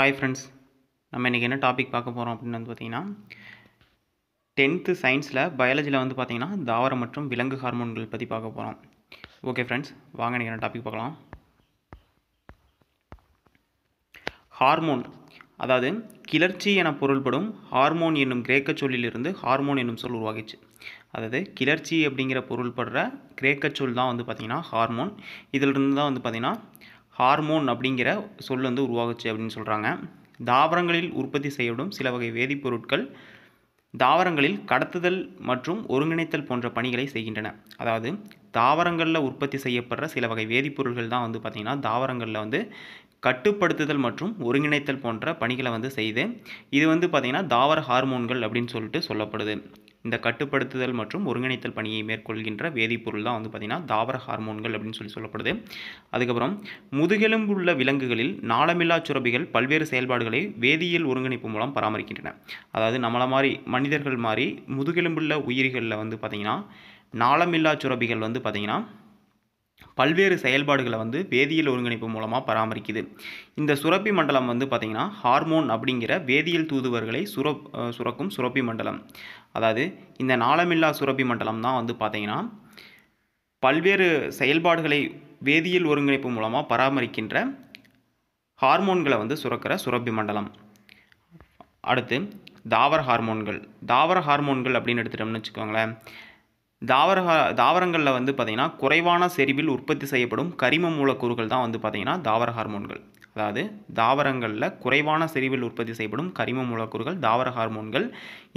hi friends நம்ம இன்றைக்கி என்ன டாபிக் பார்க்க போகிறோம் அப்படின்னு வந்து பார்த்திங்கன்னா டென்த்து சயின்ஸில் பயாலஜியில் வந்து பார்த்திங்கன்னா தாவரம் மற்றும் விலங்கு ஹார்மோன்கள் பற்றி பார்க்க போகிறோம் ஓகே ஃப்ரெண்ட்ஸ் வாங்க இன்றைக்கி என்ன டாபிக் பார்க்கலாம் ஹார்மோன் அதாவது கிளர்ச்சி என பொருள்படும் ஹார்மோன் என்னும் கிரேக்க சொல்லிலிருந்து ஹார்மோன் என்னும் சொல் உருவாகிச்சு அதாவது கிளர்ச்சி அப்படிங்கிற பொருள்படுற கிரேக்க சொல் தான் வந்து பார்த்திங்கன்னா ஹார்மோன் இதிலிருந்து தான் வந்து பார்த்திங்கன்னா ஹார்மோன் அப்படிங்கிற சொல் வந்து உருவாகுச்சு அப்படின்னு சொல்கிறாங்க தாவரங்களில் உற்பத்தி செய்யப்படும் சில வகை வேதிப்பொருட்கள் தாவரங்களில் கடத்துதல் மற்றும் ஒருங்கிணைத்தல் போன்ற பணிகளை செய்கின்றன அதாவது தாவரங்களில் உற்பத்தி செய்யப்படுற சில வகை வேதிப்பொருட்கள் தான் வந்து பார்த்திங்கன்னா தாவரங்களில் வந்து கட்டுப்படுத்துதல் மற்றும் ஒருங்கிணைத்தல் போன்ற பணிகளை வந்து செய்து இது வந்து பார்த்திங்கன்னா தாவர ஹார்மோன்கள் அப்படின்னு சொல்லிட்டு சொல்லப்படுது இந்த கட்டுப்படுத்துதல் மற்றும் ஒருங்கிணைத்தல் பணியை மேற்கொள்கின்ற வேதிப்பொருள் தான் வந்து பார்த்திங்கன்னா தாவர ஹார்மோன்கள் அப்படின்னு சொல்லி சொல்லப்படுது அதுக்கப்புறம் முதுகெலும்புள்ள விலங்குகளில் நாளமில்லா சுரபிகள் பல்வேறு செயல்பாடுகளை வேதியியல் ஒருங்கிணைப்பு மூலம் பராமரிக்கின்றன அதாவது நம்மளை மாதிரி மனிதர்கள் மாதிரி முதுகெலும்புள்ள உயிரிகளில் வந்து பார்த்திங்கன்னா நாளமில்லா சுரபிகள் வந்து பார்த்திங்கன்னா பல்வேறு செயல்பாடுகளை வந்து வேதியியல் ஒருங்கிணைப்பு மூலமாக பராமரிக்குது இந்த சுரப்பி மண்டலம் வந்து பார்த்திங்கன்னா ஹார்மோன் அப்படிங்கிற வேதியியல் தூதுவர்களை சுர சுரக்கும் சுரப்பி மண்டலம் அதாவது இந்த நாளமில்லா சுரப்பி மண்டலம் தான் வந்து பார்த்திங்கன்னா பல்வேறு செயல்பாடுகளை வேதியியல் ஒருங்கிணைப்பு மூலமாக பராமரிக்கின்ற ஹார்மோன்களை வந்து சுரக்கிற சுரப்பி மண்டலம் அடுத்து தாவர ஹார்மோன்கள் தாவர ஹார்மோன்கள் அப்படின்னு எடுத்துட்டோம்னு வச்சுக்கோங்களேன் தாவர தாவரங்களில் வந்து பார்த்திங்கன்னா குறைவான செறிவில் உற்பத்தி செய்யப்படும் கரிம மூலக்கூறுகள் தான் வந்து பார்த்திங்கன்னா தாவர ஹார்மோன்கள் அதாவது தாவரங்களில் குறைவான செறிவில் உற்பத்தி செய்யப்படும் கரிம மூலக்கூறுகள் தாவர ஹார்மோன்கள்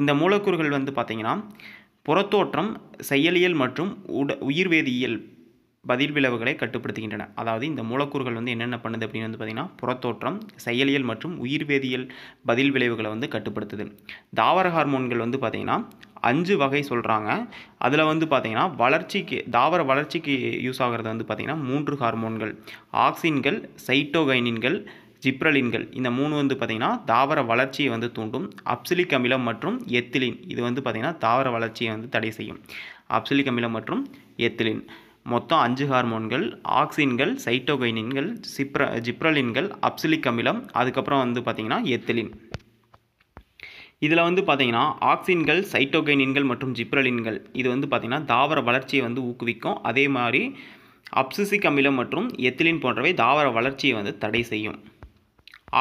இந்த மூலக்கூறுகள் வந்து பார்த்திங்கன்னா புறத்தோற்றம் செயலியல் மற்றும் உட உயிர்வேதியியல் பதில் விளைவுகளை கட்டுப்படுத்துகின்றன அதாவது இந்த மூலக்கூறுகள் வந்து என்னென்ன பண்ணுது அப்படின்னு வந்து பார்த்திங்கன்னா புறத்தோற்றம் செயலியல் மற்றும் உயிர்வேதியியல் பதில் விளைவுகளை வந்து கட்டுப்படுத்துது தாவர ஹார்மோன்கள் வந்து பார்த்திங்கன்னா அஞ்சு வகை சொல்கிறாங்க அதில் வந்து பார்த்திங்கன்னா வளர்ச்சிக்கு தாவர வளர்ச்சிக்கு யூஸ் ஆகிறது வந்து பார்த்திங்கன்னா மூன்று ஹார்மோன்கள் ஆக்சின்கள் சைட்டோகைனின்கள் ஜிப்ரலின்கள் இந்த மூணு வந்து பார்த்திங்கன்னா தாவர வளர்ச்சியை வந்து தூண்டும் அப்சிலிக் அமிலம் மற்றும் எத்திலின் இது வந்து பார்த்திங்கன்னா தாவர வளர்ச்சியை வந்து தடை செய்யும் அப்சிலிக் அமிலம் மற்றும் எத்திலின் மொத்தம் அஞ்சு ஹார்மோன்கள் ஆக்சின்கள் சைட்டோகைனின்கள் சிப்ர ஜிப்ரலின்கள் அப்சிலிக் அமிலம் அதுக்கப்புறம் வந்து பார்த்திங்கன்னா எத்திலின் இதில் வந்து பார்த்திங்கன்னா ஆக்சின்கள் சைட்டோகைனின்கள் மற்றும் ஜிப்ரலின்கள் இது வந்து பார்த்திங்கன்னா தாவர வளர்ச்சியை வந்து ஊக்குவிக்கும் அதே மாதிரி அப்சிசிக் அமிலம் மற்றும் எத்திலின் போன்றவை தாவர வளர்ச்சியை வந்து தடை செய்யும்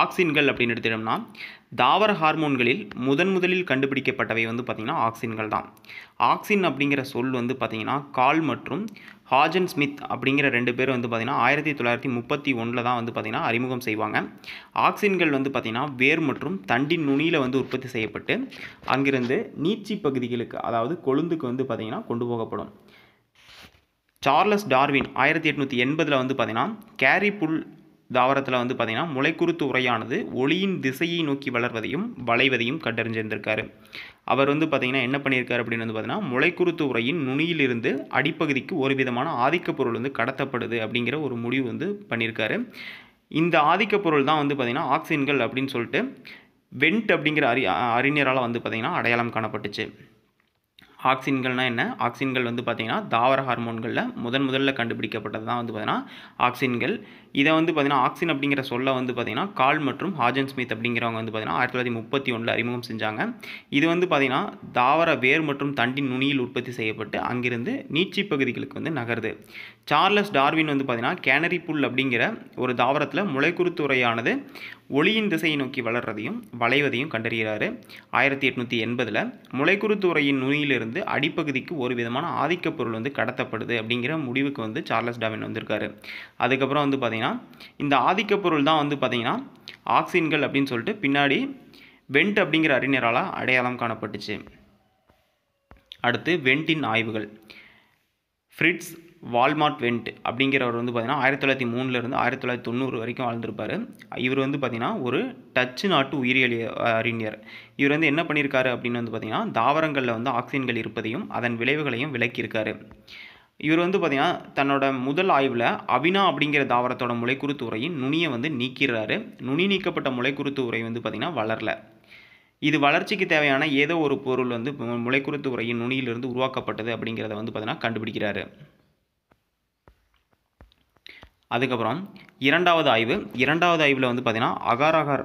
ஆக்சின்கள் அப்படின்னு எடுத்துட்டோம்னா தாவர ஹார்மோன்களில் முதன் முதலில் கண்டுபிடிக்கப்பட்டவை வந்து பார்த்திங்கன்னா ஆக்சின்கள் தான் ஆக்சின் அப்படிங்கிற சொல் வந்து பார்த்திங்கன்னா கால் மற்றும் ஹாஜன் ஸ்மித் அப்படிங்கிற ரெண்டு பேர் வந்து பார்த்திங்கன்னா ஆயிரத்தி தொள்ளாயிரத்தி முப்பத்தி ஒன்றில் தான் வந்து பார்த்திங்கன்னா அறிமுகம் செய்வாங்க ஆக்சின்கள் வந்து பார்த்திங்கன்னா வேர் மற்றும் தண்டின் நுனியில் வந்து உற்பத்தி செய்யப்பட்டு அங்கிருந்து நீச்சி பகுதிகளுக்கு அதாவது கொழுந்துக்கு வந்து பார்த்திங்கன்னா கொண்டு போகப்படும் சார்லஸ் டார்வின் ஆயிரத்தி எட்நூற்றி எண்பதில் வந்து பார்த்திங்கன்னா கேரி புல் தாவரத்தில் வந்து பார்த்திங்கன்னா முளைக்குருத்து உரையானது ஒளியின் திசையை நோக்கி வளர்வதையும் வளைவதையும் கண்டறிஞ்சிருந்திருக்காரு அவர் வந்து பார்த்திங்கன்னா என்ன பண்ணியிருக்காரு அப்படின்னு வந்து பார்த்தீங்கன்னா முளைக்குருத்து உரையின் நுனியிலிருந்து அடிப்பகுதிக்கு ஒரு விதமான ஆதிக்க பொருள் வந்து கடத்தப்படுது அப்படிங்கிற ஒரு முடிவு வந்து பண்ணியிருக்காரு இந்த ஆதிக்க பொருள் தான் வந்து பார்த்திங்கன்னா ஆக்சின்கள் அப்படின்னு சொல்லிட்டு வெண்ட் அப்படிங்கிற அறி அறிஞரால் வந்து பார்த்திங்கன்னா அடையாளம் காணப்பட்டுச்சு ஆக்சின்கள்னால் என்ன ஆக்சின்கள் வந்து பார்த்திங்கன்னா தாவர ஹார்மோன்களில் முதன் முதலில் கண்டுபிடிக்கப்பட்டது தான் வந்து பார்த்திங்கன்னா ஆக்சின்கள் இதை வந்து பார்த்திங்கன்னா ஆக்சின் அப்படிங்கிற சொல்ல வந்து பார்த்திங்கன்னா கால் மற்றும் ஹாஜன் ஸ்மித் அப்படிங்கிறவங்க வந்து பார்த்திங்கன்னா ஆயிரத்தி தொள்ளாயிரத்தி முப்பத்தி ஒன்றில் அறிமுகம் செஞ்சாங்க இது வந்து பார்த்திங்கன்னா தாவர வேர் மற்றும் தண்டின் நுனியில் உற்பத்தி செய்யப்பட்டு அங்கிருந்து நீச்சி பகுதிகளுக்கு வந்து நகருது சார்லஸ் டார்வின் வந்து பார்த்திங்கன்னா கேனரி புல் அப்படிங்கிற ஒரு தாவரத்தில் முளைக்குறுத்துறையானது ஒளியின் திசையை நோக்கி வளர்றதையும் வளைவதையும் கண்டறிகிறாரு ஆயிரத்தி எட்நூற்றி எண்பதில் முளைக்குறுத்துறையின் நுனியிலிருந்து அடிப்பகுதிக்கு ஒரு விதமான ஆதிக்கப் பொருள் வந்து கடத்தப்படுது அப்படிங்கிற முடிவுக்கு வந்து சார்லஸ் டார்வின் வந்திருக்காரு அதுக்கப்புறம் வந்து பார்த்திங்கன்னா பார்த்தீங்கன்னா இந்த ஆதிக்க பொருள் தான் வந்து பார்த்திங்கன்னா ஆக்சின்கள் அப்படின்னு சொல்லிட்டு பின்னாடி வெண்ட் அப்படிங்கிற அறிஞரால் அடையாளம் காணப்பட்டுச்சு அடுத்து வெண்டின் ஆய்வுகள் ஃப்ரிட்ஸ் வால்மார்ட் வெண்ட் அப்படிங்கிறவர் வந்து பார்த்திங்கன்னா ஆயிரத்தி தொள்ளாயிரத்தி மூணுலேருந்து ஆயிரத்தி தொள்ளாயிரத்தி தொண்ணூறு வரைக்கும் வாழ்ந்திருப்பார் இவர் வந்து பார்த்திங்கன்னா ஒரு டச்சு நாட்டு உயிரியல் அறிஞர் இவர் வந்து என்ன பண்ணியிருக்காரு அப்படின்னு வந்து பார்த்திங்கன்னா தாவரங்களில் வந்து ஆக்சிஜன்கள் இருப்பதையும் அதன் விளைவுகளையும் விளக்கியிருக்காரு இவர் வந்து பார்த்திங்கன்னா தன்னோட முதல் ஆய்வில் அவினா அப்படிங்கிற தாவரத்தோட முளைக்குருத்து உரையின் நுனியை வந்து நீக்கிறாரு நுனி நீக்கப்பட்ட முளைக்குருத்து உரை வந்து பார்த்திங்கன்னா வளரல இது வளர்ச்சிக்கு தேவையான ஏதோ ஒரு பொருள் வந்து முளைக்குருத்து உரையின் நுனியிலிருந்து உருவாக்கப்பட்டது அப்படிங்கிறத வந்து பார்த்திங்கன்னா கண்டுபிடிக்கிறாரு அதுக்கப்புறம் இரண்டாவது ஆய்வு இரண்டாவது ஆய்வில் வந்து பார்த்திங்கன்னா அகாரகார்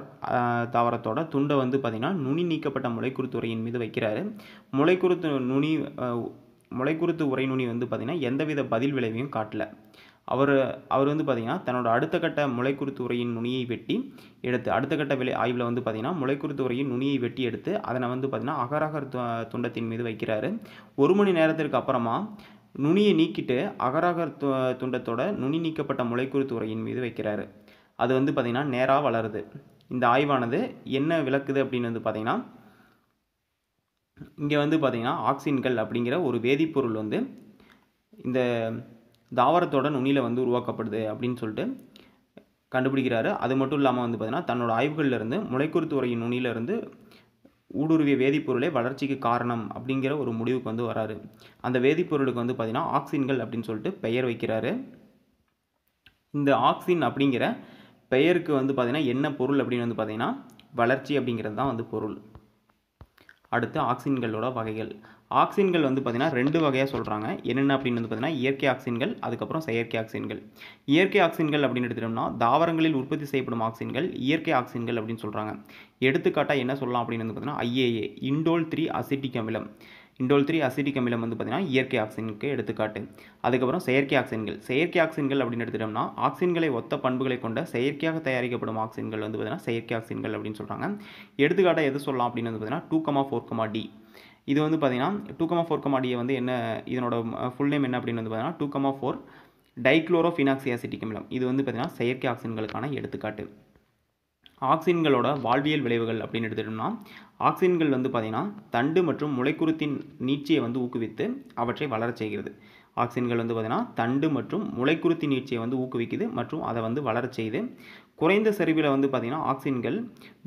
தாவரத்தோட துண்டை வந்து பார்த்திங்கன்னா நுனி நீக்கப்பட்ட முளைக்குருத்துறையின் மீது வைக்கிறாரு முளைக்குருத்து நுனி முளைக்குறுத்து உரைநுனி வந்து பார்த்திங்கன்னா எந்தவித பதில் விளைவையும் காட்டல அவர் அவர் வந்து பார்த்திங்கன்னா தன்னோட அடுத்த கட்ட முளைக்குறுத்து உரையின் நுனியை வெட்டி எடுத்து அடுத்த கட்ட விலை ஆய்வில் வந்து பார்த்திங்கன்னா முளைக்குறுத்து உரையின் நுனியை வெட்டி எடுத்து அதனை வந்து பார்த்திங்கன்னா அகரகர் துண்டத்தின் மீது வைக்கிறாரு ஒரு மணி நேரத்திற்கு அப்புறமா நுனியை நீக்கிட்டு அகராகர் துண்டத்தோட நுனி நீக்கப்பட்ட முளைக்குறுத்து உரையின் மீது வைக்கிறாரு அது வந்து பார்த்திங்கன்னா நேராக வளருது இந்த ஆய்வானது என்ன விளக்குது அப்படின்னு வந்து பார்த்திங்கன்னா இங்கே வந்து பார்த்திங்கன்னா ஆக்சின்கள் அப்படிங்கிற ஒரு வேதிப்பொருள் வந்து இந்த தாவரத்தோட நுனியில் வந்து உருவாக்கப்படுது அப்படின்னு சொல்லிட்டு கண்டுபிடிக்கிறாரு அது மட்டும் இல்லாமல் வந்து பார்த்திங்கன்னா தன்னோட இருந்து முளைக்குறுத்து உரையின் நுனியிலிருந்து ஊடுருவிய வேதிப்பொருளே வளர்ச்சிக்கு காரணம் அப்படிங்கிற ஒரு முடிவுக்கு வந்து வராரு அந்த வேதிப்பொருளுக்கு வந்து பார்த்திங்கன்னா ஆக்சின்கள் அப்படின்னு சொல்லிட்டு பெயர் வைக்கிறாரு இந்த ஆக்சின் அப்படிங்கிற பெயருக்கு வந்து பார்த்திங்கன்னா என்ன பொருள் அப்படின்னு வந்து பார்த்திங்கன்னா வளர்ச்சி அப்படிங்கிறது தான் வந்து பொருள் அடுத்து ஆக்சின்களோட வகைகள் ஆக்சின்கள் வந்து பார்த்திங்கன்னா ரெண்டு வகையாக சொல்கிறாங்க என்னென்ன அப்படின்னு வந்து பார்த்திங்கன்னா இயற்கை ஆக்சின்கள் அதுக்கப்புறம் செயற்கை ஆக்சின்கள் இயற்கை ஆக்சின்கள் அப்படின்னு எடுத்துட்டோம்னா தாவரங்களில் உற்பத்தி செய்யப்படும் ஆக்சின்கள் இயற்கை ஆக்சின்கள் அப்படின்னு சொல்கிறாங்க எடுத்துக்காட்டாக என்ன சொல்லலாம் அப்படின்னு வந்து பார்த்திங்கன்னா ஐஏஏ இண்டோல் த்ரீ அசிட்டிக் அமிலம் இண்டோல் த்ரீ அசிட்டிக் அமிலம் வந்து பார்த்திங்கன்னா இயற்கை ஆக்சிஜனுக்கு எடுத்துக்காட்டு அதுக்கப்புறம் செயற்கை ஆக்சின்கள் செயற்கை ஆக்சின்கள் அப்படின்னு எடுத்துட்டோம்னா ஆக்சின்களை ஒத்த பண்புகளை கொண்ட செயற்கையாக தயாரிக்கப்படும் ஆக்சின்கள் வந்து பார்த்திங்கன்னா செயற்கை ஆக்சிஜன்கள் அப்படின்னு சொல்கிறாங்க எடுத்துக்காட்டாக எது சொல்லலாம் அப்படின்னு வந்து பார்த்திங்கன்னா two comma four comma D இது வந்து பார்த்திங்கன்னா டூ கமா ஃபோர் கமா டியை வந்து என்ன இதனோட ஃபுல் நேம் என்ன அப்படின்னு வந்து பார்த்திங்கன்னா two comma four dichlorophenoxy acetic அமிலம் இது வந்து பார்த்திங்கன்னா செயற்கை ஆக்சிஜன்களுக்கான எடுத்துக்காட்டு ஆக்சின்களோட வாழ்வியல் விளைவுகள் அப்படின்னு எடுத்துகிட்டோம்னா ஆக்சின்கள் வந்து பார்த்திங்கன்னா தண்டு மற்றும் முளைக்குருத்தின் நீட்சியை வந்து ஊக்குவித்து அவற்றை வளரச் செய்கிறது ஆக்சின்கள் வந்து பார்த்திங்கன்னா தண்டு மற்றும் முளைக்குருத்தி நீட்சியை வந்து ஊக்குவிக்குது மற்றும் அதை வந்து வளரச் செய்து குறைந்த செறிவில் வந்து பார்த்திங்கன்னா ஆக்சின்கள்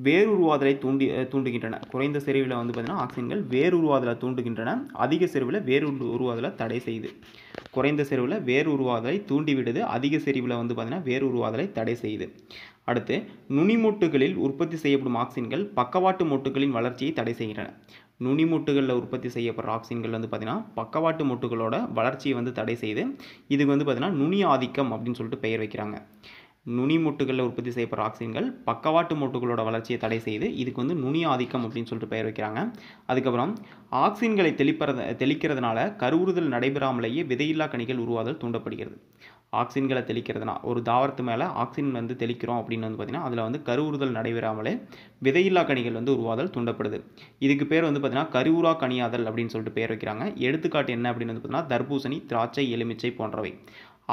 வேறுருவாதலை தூண்டி தூண்டுகின்றன குறைந்த செறிவில் வந்து பார்த்திங்கன்னா ஆக்சின்கள் வேறுருவாதலை தூண்டுகின்றன அதிக செறிவில் வேறு உருவாதலை தடை செய்யுது குறைந்த செறிவில் வேறு உருவாதலை தூண்டிவிடுது அதிக செறிவில் வந்து பார்த்திங்கன்னா வேறு உருவாதலை தடை செய்யுது அடுத்து நுனிமூட்டுகளில் உற்பத்தி செய்யப்படும் ஆக்சின்கள் பக்கவாட்டு மூட்டுகளின் வளர்ச்சியை தடை செய்கின்றன நுனிமூட்டுகளில் உற்பத்தி செய்யப்படுற ஆக்சின்கள் வந்து பார்த்திங்கன்னா பக்கவாட்டு மூட்டுகளோட வளர்ச்சியை வந்து தடை செய்து இதுக்கு வந்து பார்த்திங்கன்னா நுனி ஆதிக்கம் அப்படின்னு சொல்லிட்டு பெயர் வைக்கிறாங்க நுனி மூட்டுகளில் உற்பத்தி செய்யப்படுற ஆக்சின்கள் பக்கவாட்டு மூட்டுகளோட வளர்ச்சியை தடை செய்து இதுக்கு வந்து நுனி ஆதிக்கம் அப்படின்னு சொல்லிட்டு பெயர் வைக்கிறாங்க அதுக்கப்புறம் ஆக்சின்களை தெளிப்பறத தெளிக்கிறதுனால கருவுறுதல் நடைபெறாமலேயே விதையில்லா கணிகள் உருவாதல் தூண்டப்படுகிறது ஆக்சின்களை தெளிக்கிறதுனா ஒரு தாவரத்து மேலே ஆக்சின் வந்து தெளிக்கிறோம் அப்படின்னு வந்து பார்த்திங்கன்னா அதில் வந்து கருவுறுதல் நடைபெறாமலே விதையில்லா கனிகள் வந்து உருவாதல் தூண்டப்படுது இதுக்கு பேர் வந்து பார்த்திங்கன்னா கருவுறா கனியாதல் அப்படின்னு சொல்லிட்டு பேர் வைக்கிறாங்க எடுத்துக்காட்டு என்ன அப்படின்னு வந்து பார்த்திங்கன்னா தர்பூசணி திராட்சை எலுமிச்சை போன்றவை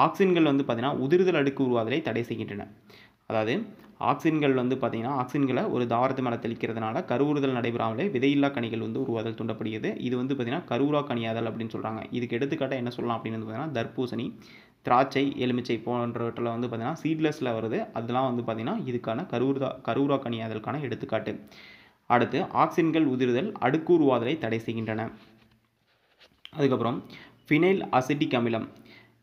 ஆக்சின்கள் வந்து பார்த்திங்கன்னா உதிர்தல் அடுக்கு உருவாதலை தடை செய்கின்றன அதாவது ஆக்சின்கள் வந்து பார்த்திங்கன்னா ஆக்சின்களை ஒரு தாவரத்து மேலே தெளிக்கிறதுனால கருவுறுதல் நடைபெறாமலே விதையில்லா கனிகள் வந்து உருவாதல் தூண்டப்படுகிறது இது வந்து பார்த்திங்கன்னா கருவுறா கனியாதல் அப்படின்னு சொல்கிறாங்க இதுக்கு எடுத்துக்காட்டாக என்ன சொல்லலாம் அப்படின்னு வந்து பார்த்திங்கன்னா தர்பூசணி திராட்சை எலுமிச்சை போன்றவற்றில் வந்து பார்த்திங்கன்னா சீட்லெஸில் வருது அதெல்லாம் வந்து பார்த்திங்கன்னா இதுக்கான கரூர்தா கரூரா கனியாதலுக்கான எடுத்துக்காட்டு அடுத்து ஆக்சின்கள் உதிர்தல் அடுக்கூறுவாதலை தடை செய்கின்றன அதுக்கப்புறம் ஃபினைல் அசிட்டிக் அமிலம்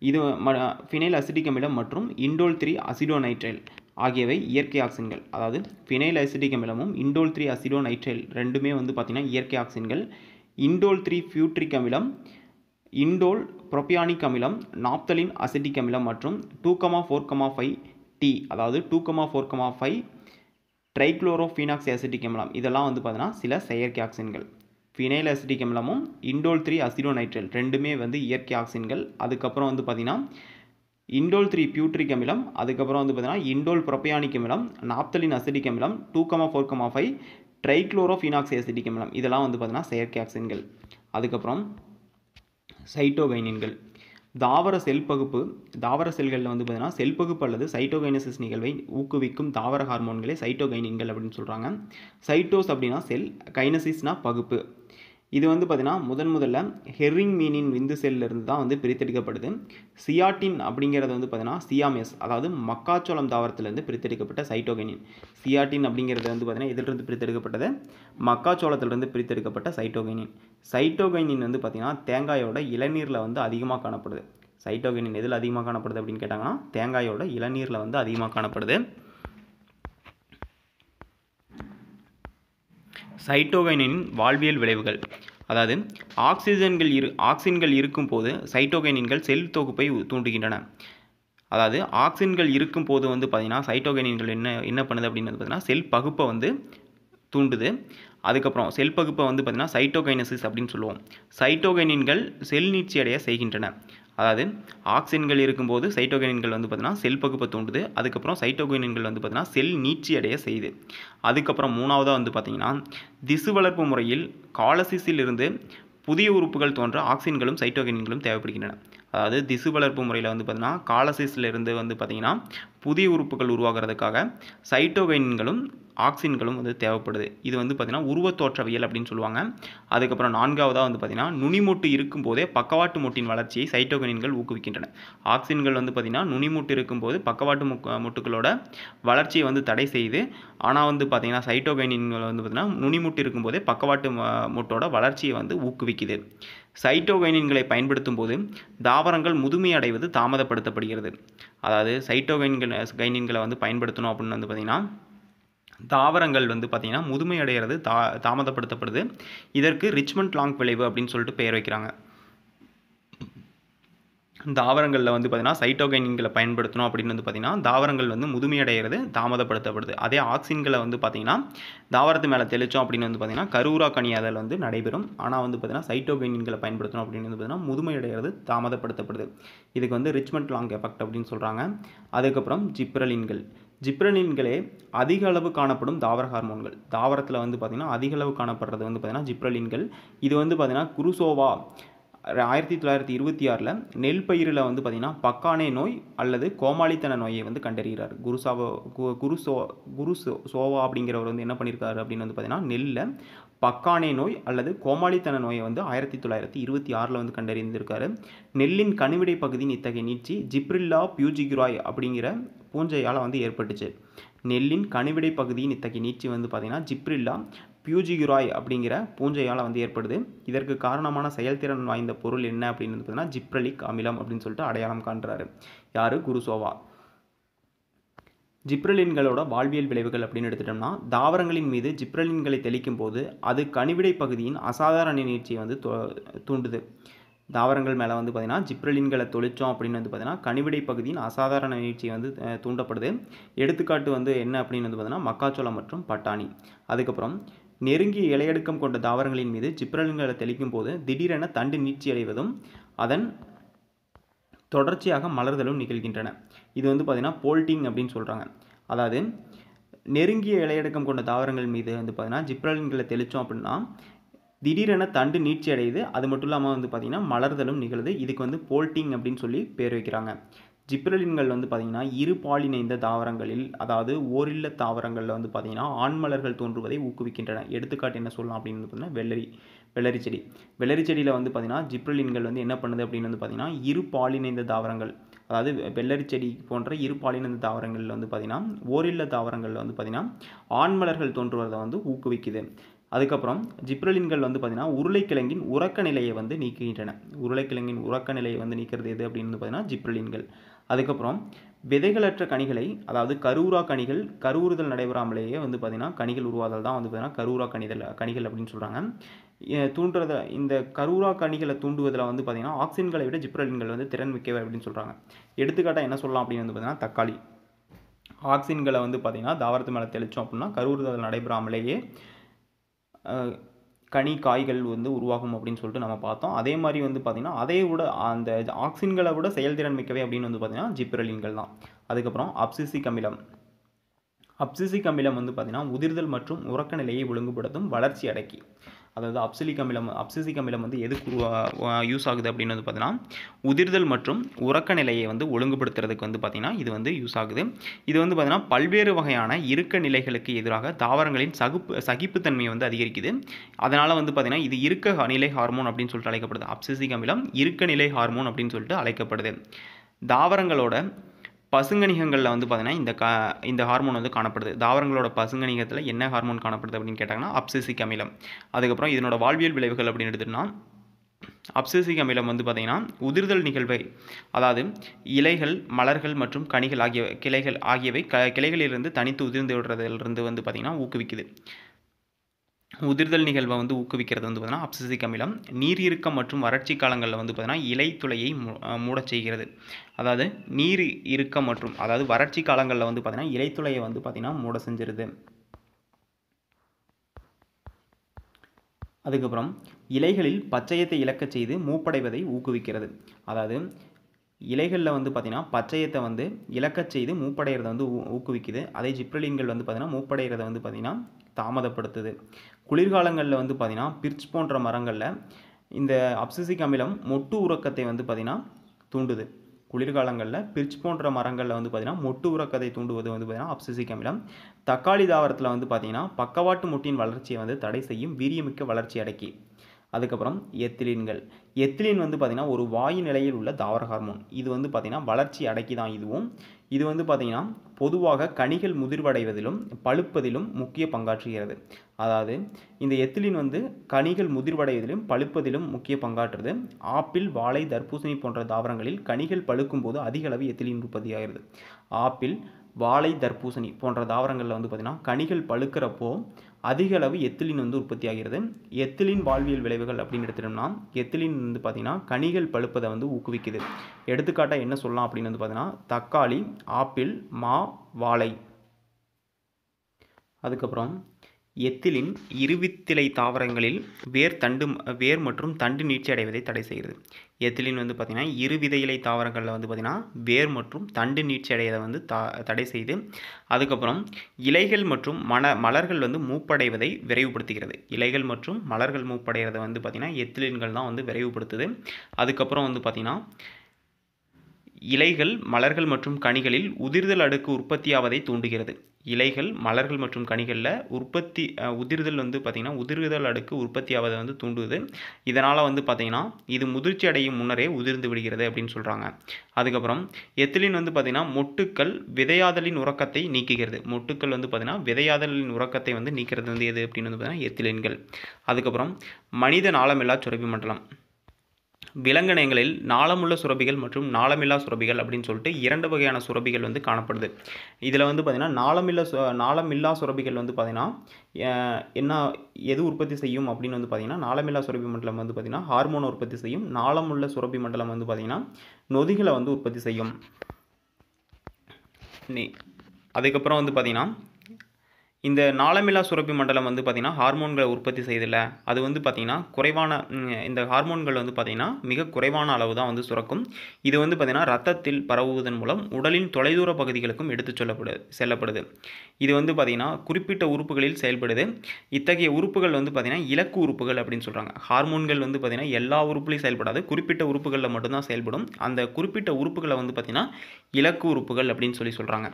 இது ம ஃபினைல் அசிட்டிக் அமிலம் மற்றும் இண்டோல் த்ரீ அசிடோ நைட்ரைல் ஆகியவை இயற்கை ஆக்சின்கள் அதாவது ஃபினைல் அசிட்டிக் அமிலமும் இண்டோல் த்ரீ அசிடோ நைட்ரைல் ரெண்டுமே வந்து பார்த்திங்கன்னா இயற்கை ஆக்சின்கள் இண்டோல் த்ரீ ஃபியூட்ரிக் அமிலம் இண்டோல் புரொபியானிக் அமிலம் நாப்தலின் அசிட்டிக் அமிலம் மற்றும் two comma four comma five T அதாவது two comma four comma five trichlorophenoxy acetic அமிலம் இதெல்லாம் வந்து பார்த்தீங்கன்னா சில செயற்கை ஆக்சின்கள் ஃபினைல் அசிட்டிக் அமிலமும் இண்டோல் த்ரீ அசிடோ நைட்ரல் ரெண்டுமே வந்து இயற்கை ஆக்சின்கள் அதுக்கப்புறம் வந்து பார்த்திங்கன்னா இண்டோல் த்ரீ பியூட்ரிக் அமிலம் அதுக்கப்புறம் வந்து பார்த்திங்கன்னா இண்டோல் புரொப்பியானிக் அமிலம் நாப்தலின் அசிட்டிக் அமிலம் two comma four comma five trichlorophenoxy acetic அமிலம் இதெல்லாம் வந்து பார்த்தீங்கன்னா செயற்கை ஆக்சின்கள் அதுக்கப்புறம் சைட்டோகைனின்கள் தாவர செல் பகுப்பு தாவர செல்களில் வந்து பார்த்தீங்கன்னா செல் பகுப்பு அல்லது சைட்டோகைனசிஸ் நிகழ்வை ஊக்குவிக்கும் தாவர ஹார்மோன்களே சைட்டோகைனின்கள் அப்படின்னு சொல்கிறாங்க சைட்டோஸ் அப்படின்னா செல் கைனசிஸ்னா பகுப்பு இது வந்து பார்த்திங்கன்னா முதன் முதல்ல ஹெர்ரிங் மீனின் விந்து செல்லிருந்து தான் வந்து பிரித்தெடுக்கப்படுது சியாட்டின் அப்படிங்கிறது வந்து பார்த்திங்கன்னா சியாமியஸ் அதாவது மக்காச்சோளம் தாவரத்திலேருந்து பிரித்தெடுக்கப்பட்ட சைட்டோகெனின் சியாட்டின் அப்படிங்கிறது வந்து பார்த்திங்கன்னா இதிலிருந்து பிரித்தெடுக்கப்பட்டது மக்காச்சோளத்திலிருந்து பிரித்தெடுக்கப்பட்ட சைட்டோகெனின் சைட்டோகைனின் வந்து பார்த்திங்கன்னா தேங்காயோட இளநீரில் வந்து அதிகமாக காணப்படுது சைட்டோகெனின் எதில் அதிகமாக காணப்படுது அப்படின்னு கேட்டாங்கன்னா தேங்காயோட இளநீரில் வந்து அதிகமாக காணப்படுது சைட்டோகைனின் வாழ்வியல் விளைவுகள் அதாவது ஆக்சிஜன்கள் இரு ஆக்சின்கள் இருக்கும்போது சைட்டோகைனின்கள் செல் தொகுப்பை தூண்டுகின்றன அதாவது ஆக்சின்கள் இருக்கும் போது வந்து பார்த்திங்கன்னா சைட்டோகைனின்கள் என்ன என்ன பண்ணுது அப்படின்னு பார்த்தீங்கன்னா செல் பகுப்பை வந்து தூண்டுது அதுக்கப்புறம் செல் பகுப்பை வந்து பார்த்திங்கன்னா சைட்டோகைனசிஸ் அப்படின்னு சொல்லுவோம் சைட்டோகைனின்கள் செல் நீட்சியடைய அடைய செய்கின்றன அதாவது ஆக்சின்கள் இருக்கும்போது சைட்டோகைன்கள் வந்து பார்த்தீங்கன்னா செல் பகுப்பை தூண்டுது அதுக்கப்புறம் சைட்டோகைன்கள் வந்து பார்த்தீங்கன்னா செல் நீட்சி அடைய செய்யுது அதுக்கப்புறம் மூணாவதாக வந்து பார்த்தீங்கன்னா திசு வளர்ப்பு முறையில் காலசிஸில் இருந்து புதிய உறுப்புகள் தோன்ற ஆக்சின்களும் சைட்டோகைன்களும் தேவைப்படுகின்றன அதாவது திசு வளர்ப்பு முறையில் வந்து பார்த்தீங்கன்னா காலசிஸில் இருந்து வந்து பார்த்திங்கன்னா புதிய உறுப்புகள் உருவாகிறதுக்காக சைட்டோகைன்களும் ஆக்சின்களும் வந்து தேவைப்படுது இது வந்து பார்த்திங்கன்னா உருவத்தோற்றவியல் அப்படின்னு சொல்லுவாங்க அதுக்கப்புறம் நான்காவதாக வந்து பார்த்திங்கன்னா நுனிமூட்டு இருக்கும்போதே பக்கவாட்டு மூட்டின் வளர்ச்சியை சைட்டோகனின்கள் ஊக்குவிக்கின்றன ஆக்சின்கள் வந்து பார்த்திங்கன்னா நுனிமூட்டு இருக்கும்போது பக்கவாட்டு முட்டுகளோட வளர்ச்சியை வந்து தடை செய்து ஆனால் வந்து பார்த்திங்கன்னா சைட்டோகைனின்கள் வந்து பார்த்திங்கன்னா நுனிமூட்டு இருக்கும்போதே பக்கவாட்டு முட்டோட வளர்ச்சியை வந்து ஊக்குவிக்குது சைட்டோகைனின்களை பயன்படுத்தும் போது தாவரங்கள் முதுமையடைவது தாமதப்படுத்தப்படுகிறது அதாவது சைட்டோகைன்கள் கைனின்களை வந்து பயன்படுத்தணும் அப்படின்னு வந்து பார்த்திங்கன்னா தாவரங்கள் வந்து பார்த்திங்கன்னா முதுமை அடைகிறது தா தாமதப்படுத்தப்படுது இதற்கு ரிச்மண்ட் லாங் விளைவு அப்படின்னு சொல்லிட்டு பெயர் வைக்கிறாங்க தாவரங்களில் வந்து பார்த்திங்கன்னா சைட்டோகைன்களை பயன்படுத்தணும் அப்படின்னு வந்து பார்த்திங்கன்னா தாவரங்கள் வந்து முதுமையடைகிறது தாமதப்படுத்தப்படுது அதே ஆக்சின்களை வந்து பார்த்திங்கன்னா தாவரத்து மேலே தெளித்தோம் அப்படின்னு வந்து பார்த்திங்கன்னா கரூரா கனியாதல் வந்து நடைபெறும் ஆனால் வந்து பார்த்திங்கன்னா சைட்டோகைன்களை பயன்படுத்தணும் அப்படின்னு வந்து பார்த்திங்கன்னா முதுமையடைகிறது தாமதப்படுத்தப்படுது இதுக்கு வந்து ரிச்மெண்ட் லாங் எஃபெக்ட் அப்படின்னு சொல்கிறாங்க அதுக்கப்புறம் ஜிப்ரலின்கள் ஜிப்ரலின்களே அதிக அளவு காணப்படும் தாவர ஹார்மோன்கள் தாவரத்தில் வந்து பார்த்திங்கன்னா அதிக அளவு காணப்படுறது வந்து பார்த்திங்கன்னா ஜிப்ரலின்கள் இது வந்து பார்த்திங்கன்னா குருசோவா ஆயிரத்தி தொள்ளாயிரத்தி இருபத்தி ஆறில் நெல் பயிரில் வந்து பார்த்திங்கன்னா பக்கானே நோய் அல்லது கோமாளித்தன நோயை வந்து கண்டறிகிறார் குருசாவோ குரு சோ குரு சோவா அப்படிங்கிறவர் வந்து என்ன பண்ணியிருக்காரு அப்படின்னு வந்து பார்த்திங்கன்னா நெல்லில் பக்கானே நோய் அல்லது கோமாளித்தன நோயை வந்து ஆயிரத்தி தொள்ளாயிரத்தி இருபத்தி ஆறில் வந்து கண்டறிந்திருக்காரு நெல்லின் கனிவிடை பகுதியின் இத்தகைய நீட்சி ஜிப்ரில்லா பியூஜிகிராய் அப்படிங்கிற பூஞ்சையால் வந்து ஏற்பட்டுச்சு நெல்லின் கனிவிடை பகுதியின் இத்தகைய நீச்சி வந்து பார்த்திங்கன்னா ஜிப்ரில்லா பியூஜியுராய் அப்படிங்கிற பூஞ்சையால் வந்து ஏற்படுது இதற்கு காரணமான செயல்திறன் வாய்ந்த பொருள் என்ன அப்படின்னு பார்த்தீங்கன்னா ஜிப்ரலிக் அமிலம் அப்படின்னு சொல்லிட்டு அடையாளம் காண்றாரு யார் குருசோவா ஜிப்ரலின்களோட வாழ்வியல் விளைவுகள் அப்படின்னு எடுத்துட்டோம்னா தாவரங்களின் மீது ஜிப்ரலின்களை தெளிக்கும் போது அது கனிவிடை பகுதியின் அசாதாரண நீட்சியை வந்து தூண்டுது தாவரங்கள் மேலே வந்து பார்த்திங்கன்னா ஜிப்ரலின்களை தொழிச்சோம் அப்படின்னு வந்து பார்த்திங்கன்னா கனிவிடை பகுதியின் அசாதாரண நிகழ்ச்சி வந்து தூண்டப்படுது எடுத்துக்காட்டு வந்து என்ன அப்படின்னு வந்து பார்த்திங்கன்னா மக்காச்சோளம் மற்றும் பட்டாணி அதுக்கப்புறம் நெருங்கி இலையடுக்கம் கொண்ட தாவரங்களின் மீது ஜிப்ரலின்களை தெளிக்கும் போது திடீரென தண்டு நீச்சி அடைவதும் அதன் தொடர்ச்சியாக மலர்தலும் நிகழ்கின்றன இது வந்து பார்த்திங்கன்னா போல்டிங் அப்படின்னு சொல்கிறாங்க அதாவது நெருங்கிய இலையடக்கம் கொண்ட தாவரங்கள் மீது வந்து பார்த்திங்கன்னா ஜிப்ரலின்களை தெளித்தோம் அப்படின்னா திடீரென தண்டு நீட்சி அடையுது அது மட்டும் இல்லாமல் வந்து பார்த்திங்கன்னா மலர்தலும் நிகழுது இதுக்கு வந்து போல்ட்டிங் அப்படின்னு சொல்லி பேர் வைக்கிறாங்க ஜிப்ரலின்கள் வந்து பார்த்திங்கன்னா இரு பாலிணைந்த தாவரங்களில் அதாவது ஓரில்ல தாவரங்களில் வந்து பார்த்திங்கன்னா ஆண் மலர்கள் தோன்றுவதை ஊக்குவிக்கின்றன எடுத்துக்காட்டு என்ன சொல்லலாம் அப்படின்னு வந்து பார்த்திங்கன்னா வெள்ளரி வெள்ளரி செடி வெள்ளரி செடியில் வந்து பார்த்திங்கன்னா ஜிப்ரலின்கள் வந்து என்ன பண்ணுது அப்படின்னு வந்து பார்த்திங்கன்னா இரு பாலிணைந்த தாவரங்கள் அதாவது வெள்ளரி செடி போன்ற இரு பாலினைந்த தாவரங்களில் வந்து பார்த்திங்கன்னா ஓரில்ல தாவரங்களில் வந்து பார்த்திங்கன்னா ஆண் மலர்கள் தோன்றுவதை வந்து ஊக்குவிக்குது அதுக்கப்புறம் ஜிப்ரலின்கள் வந்து பார்த்திங்கன்னா உருளைக்கிழங்கின் உறக்க நிலையை வந்து நீக்குகின்றன உருளைக்கிழங்கின் உறக்க நிலையை வந்து நீக்கிறது எது அப்படின்னு பார்த்தீங்கன்னா ஜிப்ரலின்கள் அதுக்கப்புறம் விதைகளற்ற கனிகளை அதாவது கரூரா கனிகள் கருவுறுதல் நடைபெறாமலேயே வந்து பார்த்திங்கன்னா கனிகள் உருவாதல் தான் வந்து பார்த்திங்கன்னா கரூரா கனிதல் கனிகள் அப்படின்னு சொல்கிறாங்க தூண்டுறத இந்த கரூரா கனிகளை தூண்டுவதில் வந்து பார்த்திங்கன்னா ஆக்சிஜன்களை விட ஜிப்ரலின்கள் வந்து திறன் மிக்கவை அப்படின்னு சொல்கிறாங்க எடுத்துக்காட்டாக என்ன சொல்லலாம் அப்படின்னு வந்து பார்த்திங்கன்னா தக்காளி ஆக்சிஜன்களை வந்து பார்த்திங்கன்னா தாவரத்து மேலே தெளித்தோம் அப்படின்னா கருவுறுதல் நடைபெறாமலேயே கனி காய்கள் வந்து உருவாகும் அப்படின்னு சொல்லிட்டு நம்ம பார்த்தோம் அதே மாதிரி வந்து பார்த்திங்கன்னா அதை விட அந்த ஆக்சின்களை விட செயல்திறன் மிக்கவை அப்படின்னு வந்து பார்த்திங்கன்னா ஜிப்ரலின்கள் தான் அதுக்கப்புறம் அப்சிசிக் அமிலம் அப்சிசிக் அமிலம் வந்து பார்த்திங்கன்னா உதிர்தல் மற்றும் உறக்க நிலையை ஒழுங்குபடுத்தும் வளர்ச்சி அடக்கி அதாவது அப்சிலிக் அமிலம் அப்சிசிக் அமிலம் வந்து எதுக்கு யூஸ் ஆகுது அப்படின்னு வந்து பார்த்தீங்கன்னா உதிர்தல் மற்றும் உறக்க நிலையை வந்து ஒழுங்குபடுத்துறதுக்கு வந்து பார்த்திங்கன்னா இது வந்து யூஸ் ஆகுது இது வந்து பார்த்திங்கன்னா பல்வேறு வகையான இருக்க நிலைகளுக்கு எதிராக தாவரங்களின் சகுப்பு சகிப்புத்தன்மையை வந்து அதிகரிக்குது அதனால் வந்து பார்த்திங்கன்னா இது இருக்க நிலை ஹார்மோன் அப்படின்னு சொல்லிட்டு அழைக்கப்படுது அப்சிசிக் அமிலம் இருக்க நிலை ஹார்மோன் அப்படின்னு சொல்லிட்டு அழைக்கப்படுது தாவரங்களோட பசுங்கணிகங்களில் வந்து பார்த்திங்கன்னா இந்த கா இந்த ஹார்மோன் வந்து காணப்படுது தாவரங்களோட பசுங்கணிகத்தில் என்ன ஹார்மோன் காணப்படுது அப்படின்னு கேட்டாங்கன்னா அப்சிசிக் அமிலம் அதுக்கப்புறம் இதனோட வாழ்வியல் விளைவுகள் அப்படின்னு எடுத்துட்டோம்னா அப்சிசிக் அமிலம் வந்து பார்த்திங்கன்னா உதிர்தல் நிகழ்வை அதாவது இலைகள் மலர்கள் மற்றும் கனிகள் ஆகியவை கிளைகள் ஆகியவை க கிளைகளிலிருந்து தனித்து உதிர்ந்து விடுறதுலேருந்து வந்து பார்த்திங்கன்னா ஊக்குவிக்குது உதிர்தல் நிகழ்வை வந்து ஊக்குவிக்கிறது வந்து பார்த்தீங்கன்னா அப்சசிக் அமிலம் இறுக்கம் மற்றும் வறட்சி காலங்களில் வந்து பார்த்தீங்கன்னா இலைத்துளையை மூடச் செய்கிறது அதாவது நீர் இறுக்கம் மற்றும் அதாவது வறட்சி காலங்களில் வந்து பார்த்தீங்கன்னா இலைத்துளையை வந்து பார்த்திங்கன்னா மூட செஞ்சிருது அதுக்கப்புறம் இலைகளில் பச்சையத்தை இழக்கச் செய்து மூப்படைவதை ஊக்குவிக்கிறது அதாவது இலைகளில் வந்து பார்த்திங்கன்னா பச்சையத்தை வந்து இழக்க செய்து மூப்படைகிறத வந்து ஊக்குவிக்குது அதே ஜிப்ரலின்கள் வந்து பார்த்திங்கன்னா மூப்படைகிறத வந்து பார்த்திங்கன்னா தாமதப்படுத்துது குளிர்காலங்களில் வந்து பார்த்திங்கன்னா பிர்ச் போன்ற மரங்களில் இந்த அப்சிசிக் அமிலம் மொட்டு உறக்கத்தை வந்து பார்த்திங்கன்னா தூண்டுது குளிர்காலங்களில் பிரிச் போன்ற மரங்களில் வந்து பார்த்திங்கன்னா மொட்டு உறக்கத்தை தூண்டுவது வந்து பார்த்திங்கன்னா அப்சிசிக் அமிலம் தக்காளி தாவரத்தில் வந்து பார்த்திங்கன்னா பக்கவாட்டு முட்டின் வளர்ச்சியை வந்து தடை செய்யும் வீரியமிக்க வளர்ச்சி அடக்கி அதுக்கப்புறம் எத்திலின்கள் எத்திலின் வந்து பார்த்திங்கன்னா ஒரு வாயு நிலையில் உள்ள தாவர ஹார்மோன் இது வந்து பார்த்திங்கன்னா வளர்ச்சி அடக்கி தான் இதுவும் இது வந்து பார்த்திங்கன்னா பொதுவாக கனிகள் முதிர்வடைவதிலும் பழுப்பதிலும் முக்கிய பங்காற்றுகிறது அதாவது இந்த எத்திலின் வந்து கனிகள் முதிர்வடைவதிலும் பழுப்பதிலும் முக்கிய பங்காற்றுது ஆப்பிள் வாழை தர்பூசணி போன்ற தாவரங்களில் கனிகள் பழுக்கும் போது அதிக அளவு எத்திலின் உற்பத்தியாகிறது ஆப்பிள் வாழை தர்பூசணி போன்ற தாவரங்களில் வந்து பார்த்திங்கன்னா கனிகள் பழுக்கிறப்போ அதிக அளவு எத்திலின் வந்து உற்பத்தி ஆகிறது எத்திலின் வாழ்வியல் விளைவுகள் அப்படின்னு எடுத்துட்டோம்னா எத்திலின் வந்து பார்த்திங்கன்னா கனிகள் பழுப்பதை வந்து ஊக்குவிக்குது எடுத்துக்காட்டாக என்ன சொல்லலாம் அப்படின்னு வந்து பார்த்திங்கன்னா தக்காளி ஆப்பிள் மா வாழை அதுக்கப்புறம் எத்திலின் இருவித்திலை தாவரங்களில் வேர் தண்டு வேர் மற்றும் தண்டு நீட்சி அடைவதை தடை செய்கிறது எத்திலின் வந்து பார்த்திங்கன்னா இருவிதையிலை தாவரங்களில் வந்து பார்த்திங்கன்னா வேர் மற்றும் தண்டு நீட்சி அடைவதை வந்து தா தடை செய்து அதுக்கப்புறம் இலைகள் மற்றும் மன மலர்கள் வந்து மூப்படைவதை விரைவுபடுத்துகிறது இலைகள் மற்றும் மலர்கள் மூப்படைகிறத வந்து பார்த்திங்கன்னா எத்திலின்கள் தான் வந்து விரைவுபடுத்துது அதுக்கப்புறம் வந்து பார்த்திங்கன்னா இலைகள் மலர்கள் மற்றும் கனிகளில் உதிர்தல் அடுக்கு உற்பத்தியாவதை தூண்டுகிறது இலைகள் மலர்கள் மற்றும் கனிகளில் உற்பத்தி உதிர்தல் வந்து பார்த்திங்கன்னா உதிர்தல் அடுக்கு உற்பத்தியாவதை வந்து தூண்டுது இதனால் வந்து பார்த்திங்கன்னா இது முதிர்ச்சி அடையும் முன்னரே உதிர்ந்து விடுகிறது அப்படின்னு சொல்கிறாங்க அதுக்கப்புறம் எத்திலின் வந்து பார்த்திங்கன்னா மொட்டுக்கள் விதையாதலின் உறக்கத்தை நீக்குகிறது மொட்டுக்கள் வந்து பார்த்திங்கன்னா விதையாதலின் உறக்கத்தை வந்து நீக்கிறது வந்து எது அப்படின்னு வந்து பார்த்திங்கன்னா எத்திலின்கள் அதுக்கப்புறம் மனித நாளமில்லா சுரப்பி மண்டலம் விலங்கினங்களில் நாளமுள்ள சுரபிகள் மற்றும் நாளமில்லா சுரபிகள் அப்படின்னு சொல்லிட்டு இரண்டு வகையான சுரபிகள் வந்து காணப்படுது இதில் வந்து பார்த்திங்கன்னா நாளமில்லா சு நாளமில்லா சுரபிகள் வந்து பார்த்திங்கன்னா என்ன எது உற்பத்தி செய்யும் அப்படின்னு வந்து பார்த்திங்கன்னா நாளமில்லா சுரபி மண்டலம் வந்து பார்த்திங்கன்னா ஹார்மோன் உற்பத்தி செய்யும் நாளமுள்ள சுரபி மண்டலம் வந்து பார்த்திங்கன்னா நொதிகளை வந்து உற்பத்தி செய்யும் அதுக்கப்புறம் வந்து பார்த்திங்கன்னா இந்த நாளமில்லா சுரப்பி மண்டலம் வந்து பார்த்திங்கன்னா ஹார்மோன்களை உற்பத்தி செய்தில்ல அது வந்து பார்த்திங்கன்னா குறைவான இந்த ஹார்மோன்கள் வந்து பார்த்திங்கன்னா மிக குறைவான அளவு தான் வந்து சுரக்கும் இது வந்து பார்த்திங்கன்னா ரத்தத்தில் பரவுவதன் மூலம் உடலின் தொலைதூர பகுதிகளுக்கும் எடுத்து சொல்லப்படு செல்லப்படுது இது வந்து பார்த்திங்கன்னா குறிப்பிட்ட உறுப்புகளில் செயல்படுது இத்தகைய உறுப்புகள் வந்து பார்த்திங்கன்னா இலக்கு உறுப்புகள் அப்படின்னு சொல்கிறாங்க ஹார்மோன்கள் வந்து பார்த்திங்கன்னா எல்லா உறுப்புலையும் செயல்படாது குறிப்பிட்ட உறுப்புகளில் மட்டும்தான் செயல்படும் அந்த குறிப்பிட்ட உறுப்புகளை வந்து பார்த்திங்கன்னா இலக்கு உறுப்புகள் அப்படின்னு சொல்லி சொல்கிறாங்க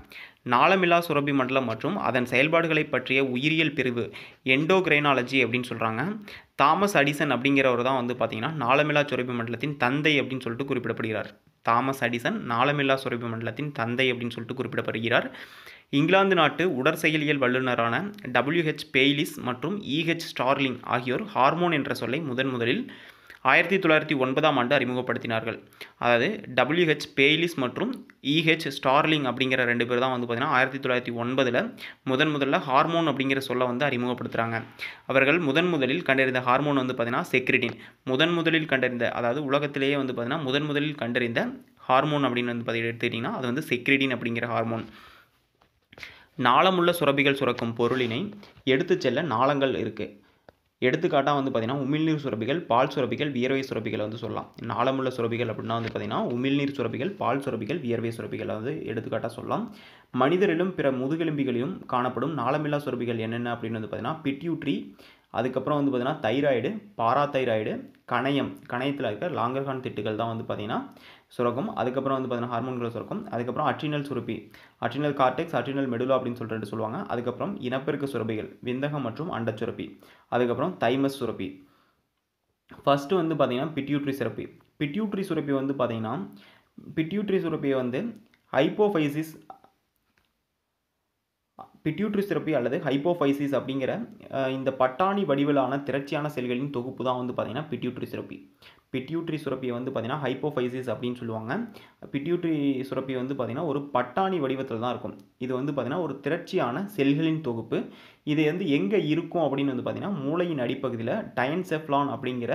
நாளமில்லா சுரபி மண்டலம் மற்றும் அதன் செயல்பாடுகளை பற்றிய உயிரியல் பிரிவு எண்டோகிரைனாலஜி அப்படின்னு சொல்கிறாங்க தாமஸ் அடிசன் அப்படிங்கிறவர் தான் வந்து பார்த்திங்கன்னா நாளமில்லா சுரபி மண்டலத்தின் தந்தை அப்படின்னு சொல்லிட்டு குறிப்பிடப்படுகிறார் தாமஸ் அடிசன் நாளமில்லா சுரபி மண்டலத்தின் தந்தை அப்படின்னு சொல்லிட்டு குறிப்பிடப்படுகிறார் இங்கிலாந்து நாட்டு உடற்செயலியல் வல்லுநரான டபிள்யூஹெச் பெய்லிஸ் மற்றும் இஹெச் e ஸ்டார்லிங் ஆகியோர் ஹார்மோன் என்ற சொல்லை முதன் முதலில் ஆயிரத்தி தொள்ளாயிரத்தி ஒன்பதாம் ஆண்டு அறிமுகப்படுத்தினார்கள் அதாவது டபிள்யூஹெச் பேய்லிஸ் மற்றும் இஹெச் e ஸ்டார்லிங் அப்படிங்கிற ரெண்டு பேர் தான் வந்து பார்த்திங்கன்னா ஆயிரத்தி தொள்ளாயிரத்தி ஒன்பதில் முதன் முதல்ல ஹார்மோன் அப்படிங்கிற சொல்ல வந்து அறிமுகப்படுத்துகிறாங்க அவர்கள் முதன் முதலில் கண்டறிந்த ஹார்மோன் வந்து பார்த்தீங்கன்னா செக்ரிடின் முதன் முதலில் கண்டறிந்த அதாவது உலகத்திலேயே வந்து பார்த்திங்கன்னா முதன் முதலில் கண்டறிந்த ஹார்மோன் அப்படின்னு வந்து பார்த்து எடுத்துக்கிட்டிங்கன்னா அது வந்து செக்ரிட்டின் அப்படிங்கிற ஹார்மோன் நாளமுள்ள சுரபிகள் சுரக்கும் பொருளினை எடுத்து செல்ல நாளங்கள் இருக்குது எடுத்துக்காட்டாக வந்து பார்த்திங்கன்னா உமிழ்நீர் சுரப்பிகள் பால் சுரப்பிகள் வியர்வை சுரப்பிகளை வந்து சொல்லலாம் நாளமுள்ள சுரப்பிகள் அப்படின்னா வந்து பார்த்திங்கன்னா உமிழ்நீர் சுரப்பிகள் பால் சுரப்பிகள் வியர்வை சுரப்பிகளை வந்து எடுத்துக்காட்டாக சொல்லலாம் மனிதரிலும் பிற முதுகெலும்பிகளிலும் காணப்படும் நாளமில்லா சுரப்பிகள் என்னென்ன அப்படின்னு வந்து பார்த்தீங்கன்னா பிட்யூட்ரி அதுக்கப்புறம் வந்து பார்த்திங்கன்னா தைராய்டு பாராதைராய்டு கணையம் கணையத்தில் இருக்க லாங்கர்ஹான் திட்டுகள் தான் வந்து பார்த்திங்கன்னா சுரக்கும் அதுக்கப்புறம் வந்து பார்த்தீங்கன்னா ஹார்மோன்களை சுரக்கும் அதுக்கப்புறம் அட்ரினல் சுரப்பி அட்ரினல் கார்டெக்ஸ் அட்ரினல் மெடுலா அப்படின்னு சொல்லிட்டு சொல்லுவாங்க அதுக்கப்புறம் இனப்பெருக்க சுரப்பிகள் விந்தகம் மற்றும் அண்ட சுரப்பி அதுக்கப்புறம் தைமஸ் சுரப்பி ஃபஸ்ட்டு வந்து பார்த்திங்கன்னா பிட்யூட்ரி சுரப்பி பிட்யூட்ரி சுரப்பி வந்து பார்த்திங்கன்னா பிட்யூட்ரி சுரப்பியை வந்து ஹைப்போஃபைசிஸ் பிட்யூட்ரி சுரப்பி அல்லது ஹைப்போஃபைசிஸ் அப்படிங்கிற இந்த பட்டாணி வடிவிலான திரட்சியான செல்களின் தொகுப்பு தான் வந்து பார்த்திங்கன்னா பிட்யூட்ரி சுரப்பி பிட்யூட்ரி சுரப்பியை வந்து பார்த்திங்கன்னா ஹைப்போஃபைசிஸ் அப்படின்னு சொல்லுவாங்க பிட்யூட்ரி சுரப்பி வந்து பார்த்திங்கன்னா ஒரு பட்டாணி வடிவத்தில் தான் இருக்கும் இது வந்து பார்த்திங்கன்னா ஒரு திரட்சியான செல்களின் தொகுப்பு இது வந்து எங்கே இருக்கும் அப்படின்னு வந்து பார்த்திங்கன்னா மூளையின் அடிப்பகுதியில் செஃப்லான் அப்படிங்கிற